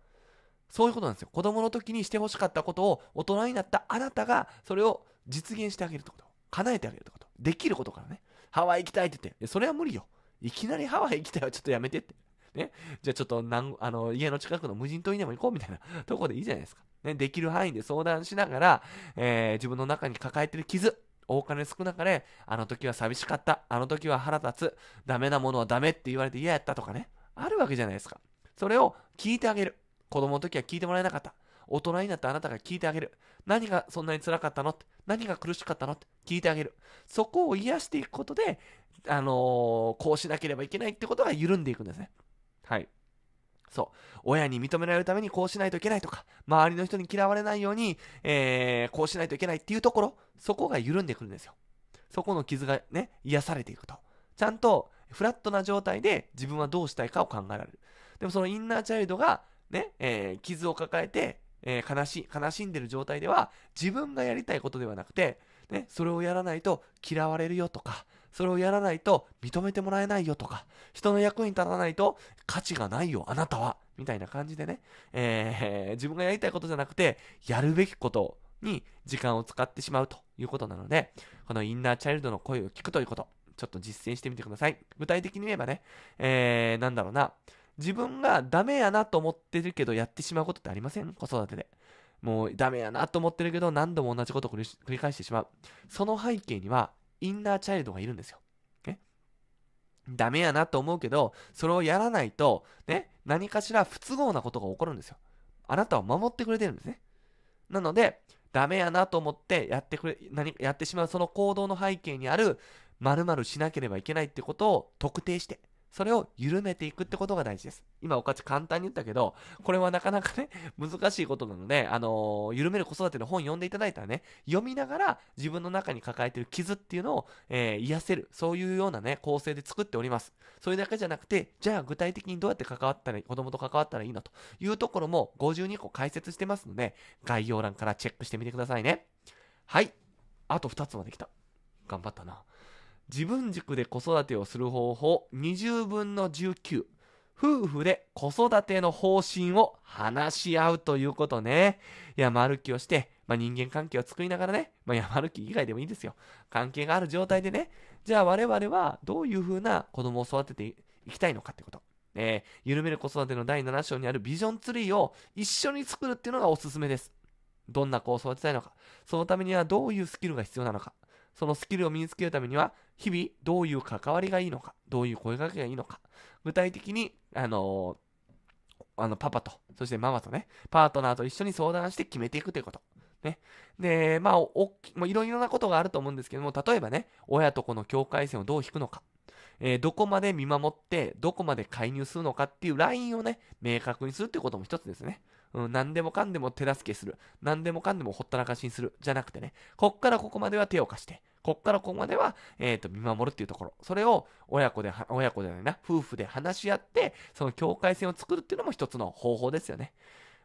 Speaker 1: そういうことなんですよ。子供の時にしてほしかったことを大人になったあなたがそれを実現してあげるってこと。叶えてあげるってこと。できることからね。ハワイ行きたいって言って、それは無理よ。いきなりハワイ行きたいはちょっとやめてって。ね。じゃあちょっとなん、あの、家の近くの無人島にでも行こうみたいな とこでいいじゃないですか。ね、できる範囲で相談しながら、えー、自分の中に抱えてる傷、お金少なかれ、あの時は寂しかった、あの時は腹立つ、ダメなものはダメって言われて嫌やったとかね、あるわけじゃないですか。それを聞いてあげる。子供の時は聞いてもらえなかった。大人になったあなたが聞いてあげる。何がそんなに辛かったのって何が苦しかったのって聞いてあげる。そこを癒していくことで、あのー、こうしなければいけないってことが緩んでいくんですね。はいそう親に認められるためにこうしないといけないとか周りの人に嫌われないように、えー、こうしないといけないっていうところそこが緩んでくるんですよそこの傷がね癒されていくとちゃんとフラットな状態で自分はどうしたいかを考えられるでもそのインナーチャイルドがね、えー、傷を抱えて、えー、悲し悲しんでる状態では自分がやりたいことではなくて、ね、それをやらないと嫌われるよとかそれをやらないと認めてもらえないよとか、人の役に立たないと価値がないよ、あなたは。みたいな感じでね、えー、自分がやりたいことじゃなくて、やるべきことに時間を使ってしまうということなので、このインナーチャイルドの声を聞くということ、ちょっと実践してみてください。具体的に言えばね、えー、なんだろうな、自分がダメやなと思ってるけどやってしまうことってありません子育てで。もうダメやなと思ってるけど何度も同じことを繰り返してしまう。その背景にはインナーチャイルドがいるんですよ。ね。ダメやなと思うけど、それをやらないと、ね、何かしら不都合なことが起こるんですよ。あなたを守ってくれてるんですね。なので、ダメやなと思ってやってくれ、何、やってしまうその行動の背景にある、まるしなければいけないってことを特定して、それを緩めていくってことが大事です。今、おかち簡単に言ったけど、これはなかなかね、難しいことなので、あのー、緩める子育ての本読んでいただいたらね、読みながら自分の中に抱えている傷っていうのを、えー、癒せる、そういうようなね、構成で作っております。それだけじゃなくて、じゃあ具体的にどうやって関わったら、いい子供と関わったらいいのというところも52個解説してますので、概要欄からチェックしてみてくださいね。はい。あと2つまで来た。頑張ったな。自分軸で子育てをする方法20分の19夫婦で子育ての方針を話し合うということね。山歩きをして、まあ、人間関係を作りながらね、まあ、山歩き以外でもいいですよ。関係がある状態でね、じゃあ我々はどういうふうな子供を育てていきたいのかってこと。えー、緩める子育ての第7章にあるビジョンツリーを一緒に作るっていうのがおすすめです。どんな子を育てたいのか、そのためにはどういうスキルが必要なのか、そのスキルを身につけるためには、日々どういう関わりがいいのか、どういう声かけがいいのか、具体的に、あのー、あのパパと、そしてママとね、パートナーと一緒に相談して決めていくということ。ね。で、まあ、おきいろいろなことがあると思うんですけども、例えばね、親と子の境界線をどう引くのか、えー、どこまで見守って、どこまで介入するのかっていうラインをね、明確にするっていうことも一つですね。うん、何でもかんでも手助けする。何でもかんでもほったらかしにする。じゃなくてね、こっからここまでは手を貸して、こっからここまでは、えっ、ー、と、見守るっていうところ。それを親子で、親子じゃないな、夫婦で話し合って、その境界線を作るっていうのも一つの方法ですよね。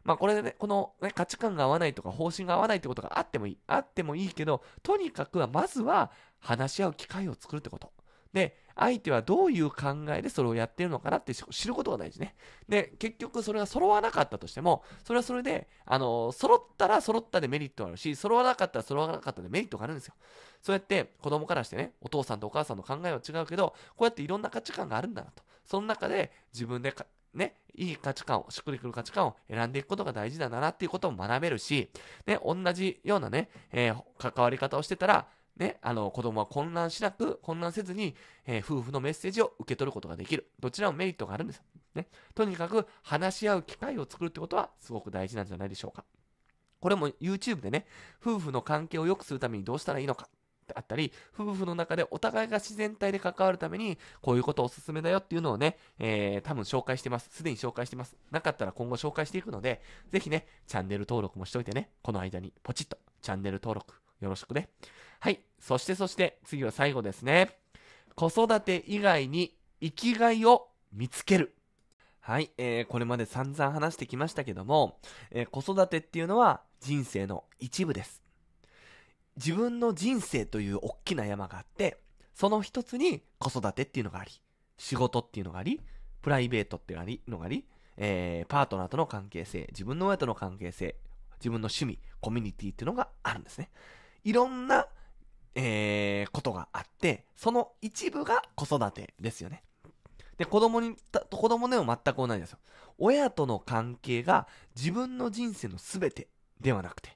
Speaker 1: まあこれでね、この、ね、価値観が合わないとか方針が合わないってことがあってもいい、あってもいいけど、とにかくはまずは話し合う機会を作るってこと。で、相手はどういう考えでそれをやってるのかなって知ることが大事ね。で、結局それが揃わなかったとしても、それはそれで、あの、揃ったら揃ったでメリットあるし、揃わなかったら揃わなかったでメリットがあるんですよ。そうやって子供からしてね、お父さんとお母さんの考えは違うけど、こうやっていろんな価値観があるんだなと。その中で自分でね、いい価値観を、しっくりくる価値観を選んでいくことが大事だなっていうことも学べるし、ね、同じようなね、えー、関わり方をしてたら、ね、あの、子供は混乱しなく、混乱せずに、えー、夫婦のメッセージを受け取ることができる。どちらもメリットがあるんですよ。ね。とにかく、話し合う機会を作るってことは、すごく大事なんじゃないでしょうか。これも YouTube でね、夫婦の関係を良くするためにどうしたらいいのか。あったり、夫婦の中でお互いが自然体で関わるために、こういうことおすすめだよっていうのをね、えー、多分紹介してます。すでに紹介してます。なかったら今後紹介していくので、ぜひね、チャンネル登録もしといてね、この間にポチッとチャンネル登録、よろしくね。はい。そしてそして次は最後ですね。子育て以外に生きがいを見つける。はい、えー、これまで散々話してきましたけども、えー、子育てっていうのは人生の一部です。自分の人生という大きな山があって、その一つに子育てっていうのがあり、仕事っていうのがあり、プライベートっていうのがあり、えー、パートナーとの関係性、自分の親との関係性、自分の趣味、コミュニティっていうのがあるんですね。いろんな、えー、ことがあって、その一部が子育てですよね。で、子供に、子供でも全く同じですよ。親との関係が自分の人生の全てではなくて、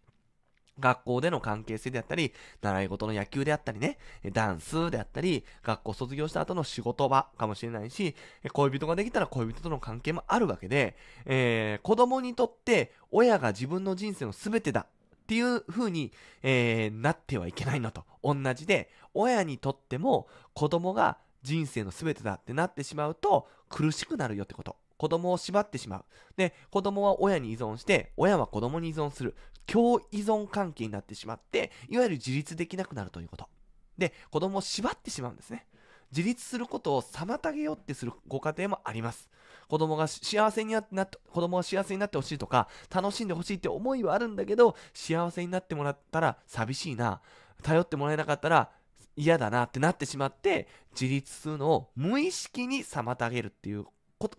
Speaker 1: 学校での関係性であったり、習い事の野球であったりね、ダンスであったり、学校卒業した後の仕事場かもしれないし、恋人ができたら恋人との関係もあるわけで、えー、子供にとって親が自分の人生の全てだっていう風に、えー、なってはいけないのと同じで、親にとっても子供が人生の全てだってなってしまうと苦しくなるよってこと。子供を縛ってしまう。で、子供は親に依存して、親は子供に依存する。共依存関係になってしまって、いわゆる自立できなくなるということ。で、子供を縛ってしまうんですね。自立することを妨げようってするご家庭もあります。子供が幸せになって子供が幸せになってほしいとか楽しんでほしいって思いはあるんだけど幸せになってもらったら寂しいな頼ってもらえなかったら嫌だなってなってしまって自立するのを無意識に妨げるっていう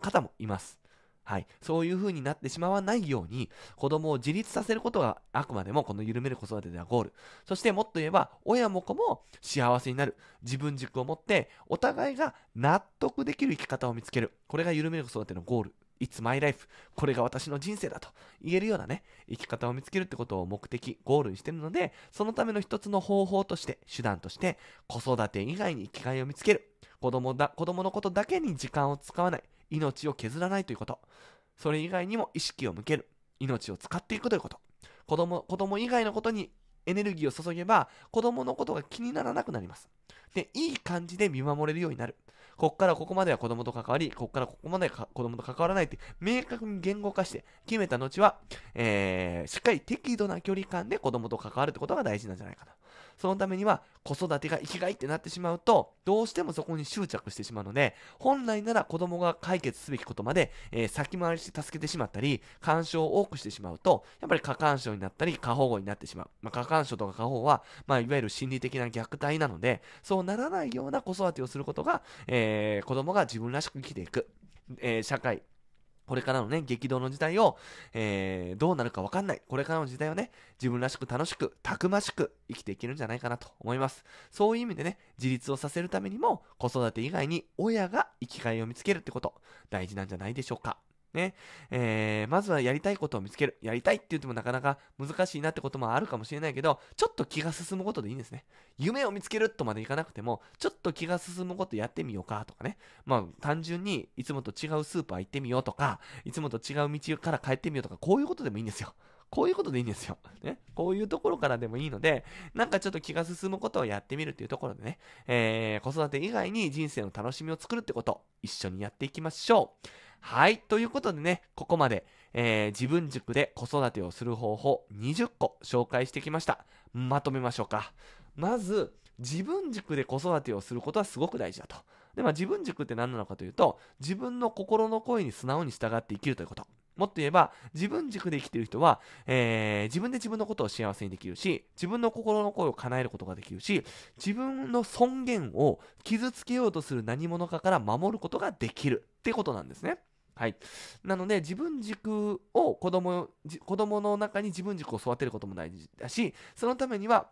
Speaker 1: 方もいますはい。そういう風になってしまわないように、子供を自立させることがあくまでもこの緩める子育てではゴール。そしてもっと言えば、親も子も幸せになる。自分軸を持って、お互いが納得できる生き方を見つける。これが緩める子育てのゴール。It's my life これが私の人生だと言えるようなね、生き方を見つけるってことを目的、ゴールにしてるので、そのための一つの方法として、手段として、子育て以外に生きがいを見つける。子供だ、子供のことだけに時間を使わない。命を削らないということ。それ以外にも意識を向ける。命を使っていくということ。子供、子供以外のことにエネルギーを注げば、子供のことが気にならなくなります。で、いい感じで見守れるようになる。こっからここまでは子供と関わり、こっからここまで子供と関わらないって明確に言語化して決めた後は、えー、しっかり適度な距離感で子供と関わるってことが大事なんじゃないかな。そのためには子育てが生きがいってなってしまうと、どうしてもそこに執着してしまうので、本来なら子供が解決すべきことまで、えー、先回りして助けてしまったり、干渉を多くしてしまうと、やっぱり過干渉になったり、過保護になってしまう。まあ、過干渉とか過保護は、まあ、いわゆる心理的な虐待なので、そうならないような子育てをすることが、えー、子供が自分らしく生きていく。えー、社会、これからのね、激動の時代を、えー、どうなるかわかんない。これからの時代をね、自分らしく楽しく、たくましく生きていけるんじゃないかなと思います。そういう意味でね、自立をさせるためにも、子育て以外に親が生きがいを見つけるってこと、大事なんじゃないでしょうか。ね。えー、まずはやりたいことを見つける。やりたいって言ってもなかなか難しいなってこともあるかもしれないけど、ちょっと気が進むことでいいんですね。夢を見つけるとまでいかなくても、ちょっと気が進むことやってみようかとかね。まあ、単純にいつもと違うスーパー行ってみようとか、いつもと違う道から帰ってみようとか、こういうことでもいいんですよ。こういうことでいいんですよ。ね。こういうところからでもいいので、なんかちょっと気が進むことをやってみるっていうところでね、えー、子育て以外に人生の楽しみを作るってこと、一緒にやっていきましょう。はい。ということでね、ここまで、えー、自分塾で子育てをする方法20個紹介してきました。まとめましょうか。まず、自分軸で子育てをすることはすごく大事だと。で、まあ自分軸って何なのかというと、自分の心の声に素直に従って生きるということ。もっと言えば、自分軸で生きている人は、えー、自分で自分のことを幸せにできるし、自分の心の声を叶えることができるし、自分の尊厳を傷つけようとする何者かから守ることができるってことなんですね。はい、なので自分軸を子供子供の中に自分軸を育てることも大事だしそのためには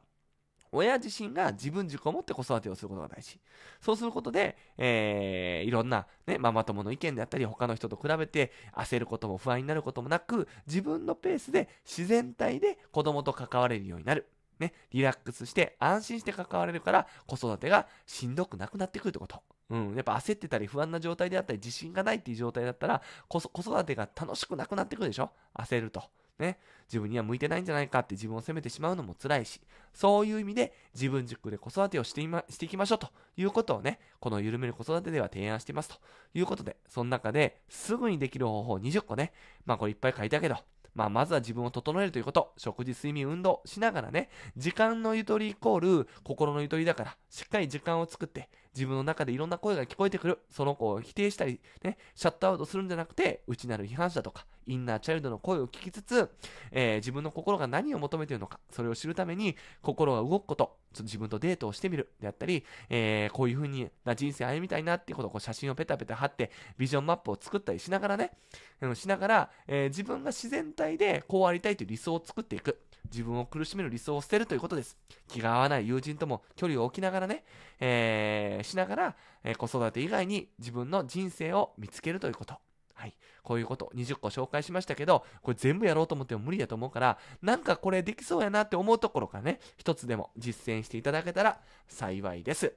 Speaker 1: 親自身が自分軸を持って子育てをすることが大事。そうすることで、えー、いろんな、ね、ママ友の意見であったり、他の人と比べて焦ることも不安になることもなく、自分のペースで自然体で子供と関われるようになる。ね、リラックスして安心して関われるから、子育てがしんどくなくなってくるってこと。うん、やっぱ焦ってたり不安な状態であったり自信がないっていう状態だったら子育てが楽しくなくなってくるでしょ焦ると。ね、自分には向いてないんじゃないかって自分を責めてしまうのも辛いし、そういう意味で自分塾で子育てをしていま、していきましょうということをね、この緩める子育てでは提案していますということで、その中ですぐにできる方法20個ね、まあこれいっぱい書いたけど、まあ、まずは自分を整えるということ、食事、睡眠、運動しながらね、時間のゆとりイコール心のゆとりだから、しっかり時間を作って、自分の中でいろんな声が聞こえてくる、その子を否定したり、ね、シャットアウトするんじゃなくて、内なる批判者とか、インナーチャイルドの声を聞きつつ、えー、自分の心が何を求めているのか、それを知るために心が動くこと、ちょっと自分とデートをしてみるであったり、えー、こういう風にな人生歩みたいなっていうことをこう写真をペタペタ貼って、ビジョンマップを作ったりしながらね、うん、しながら、えー、自分が自然体でこうありたいという理想を作っていく。自分を苦しめる理想を捨てるということです。気が合わない友人とも距離を置きながらね、えー、しながら、えー、子育て以外に自分の人生を見つけるということ。はい。こういうこと、20個紹介しましたけど、これ全部やろうと思っても無理だと思うから、なんかこれできそうやなって思うところからね、一つでも実践していただけたら幸いです。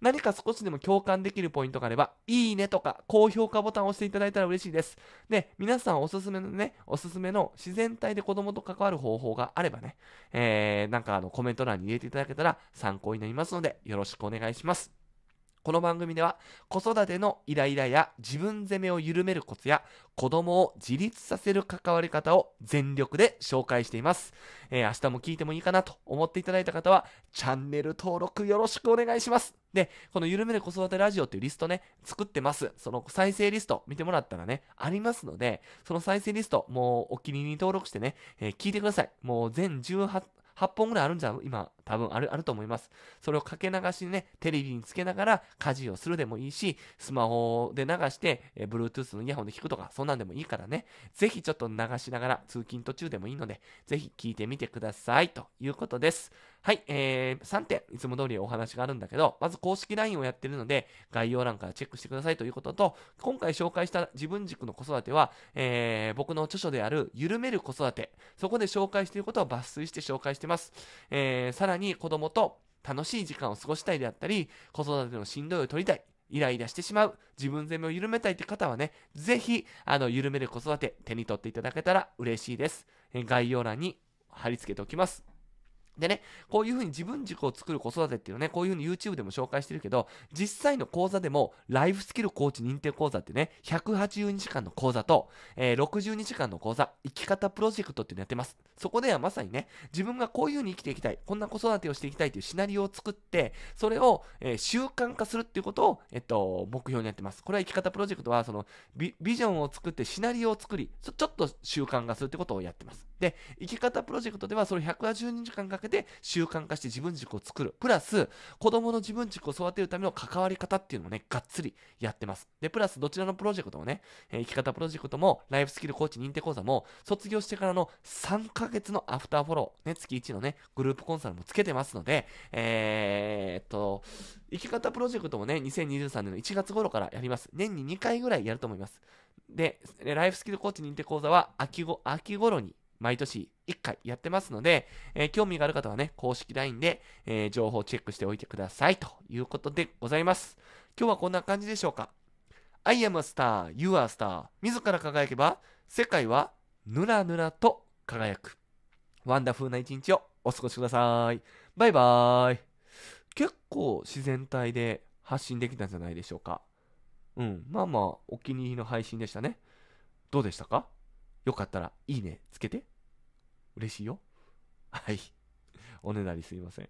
Speaker 1: 何か少しでも共感できるポイントがあれば、いいねとか高評価ボタンを押していただいたら嬉しいです。で、皆さんおすすめのね、おすすめの自然体で子供と関わる方法があればね、えー、なんかあのコメント欄に入れていただけたら参考になりますので、よろしくお願いします。この番組では子育てのイライラや自分責めを緩めるコツや子供を自立させる関わり方を全力で紹介しています。えー、明日も聞いてもいいかなと思っていただいた方はチャンネル登録よろしくお願いします。で、この緩める子育てラジオっていうリストね、作ってます。その再生リスト見てもらったらね、ありますので、その再生リストもうお気に入りに登録してね、えー、聞いてください。もう全18、8本ぐらいあるんじゃ、今、多分ある、あると思います。それをかけ流しにね、テレビにつけながら家事をするでもいいし、スマホで流して、えー、Bluetooth のイヤホンで聞くとか、そんなんでもいいからね、ぜひちょっと流しながら、通勤途中でもいいので、ぜひ聞いてみてください、ということです。はい、えー、3点、いつも通りお話があるんだけど、まず公式 LINE をやってるので、概要欄からチェックしてくださいということと、今回紹介した自分軸の子育ては、えー、僕の著書である、緩める子育て、そこで紹介していることを抜粋して紹介してます。えー、さらに子供と楽しい時間を過ごしたいであったり、子育てのしんどいを取りたい、イライラしてしまう、自分責めを緩めたいって方はね、ぜひ、あの、緩める子育て手に取っていただけたら嬉しいです。概要欄に貼り付けておきます。でね、こういうふうに自分軸を作る子育てっていうのね、こういうふうに YouTube でも紹介してるけど、実際の講座でも、ライフスキルコーチ認定講座ってね、180日間の講座と、えー、60日間の講座、生き方プロジェクトっていうのやってます。そこではまさにね、自分がこういうふうに生きていきたい、こんな子育てをしていきたいというシナリオを作って、それを、えー、習慣化するっていうことを、えっと、目標にやってます。これは生き方プロジェクトは、そのビ、ビジョンを作ってシナリオを作り、ちょっと習慣化するってことをやってます。で、生き方プロジェクトでは、それ180日間かけ習慣化して自分軸を作る。プラス、子供の自分軸を育てるための関わり方っていうのもね、がっつりやってます。で、プラス、どちらのプロジェクトもね、え生き方プロジェクトも、ライフスキルコーチ認定講座も、卒業してからの3ヶ月のアフターフォロー、ね、月1のね、グループコンサルもつけてますので、えー、っと、生き方プロジェクトもね、2023年の1月頃からやります。年に2回ぐらいやると思います。で、ライフスキルコーチ認定講座は秋ご、秋頃に毎年1回やってますので、えー、興味がある方はね、公式 LINE で、えー、情報をチェックしておいてくださいということでございます。今日はこんな感じでしょうか。I am a star, you are a star. 自ら輝けば、世界はぬらぬらと輝く。ワンダフルな一日をお過ごしください。バイバーイ。結構自然体で発信できたんじゃないでしょうか。うん、まあまあお気に入りの配信でしたね。どうでしたかよかったらいいねつけて。嬉しいよ。はい。おねだりすいません。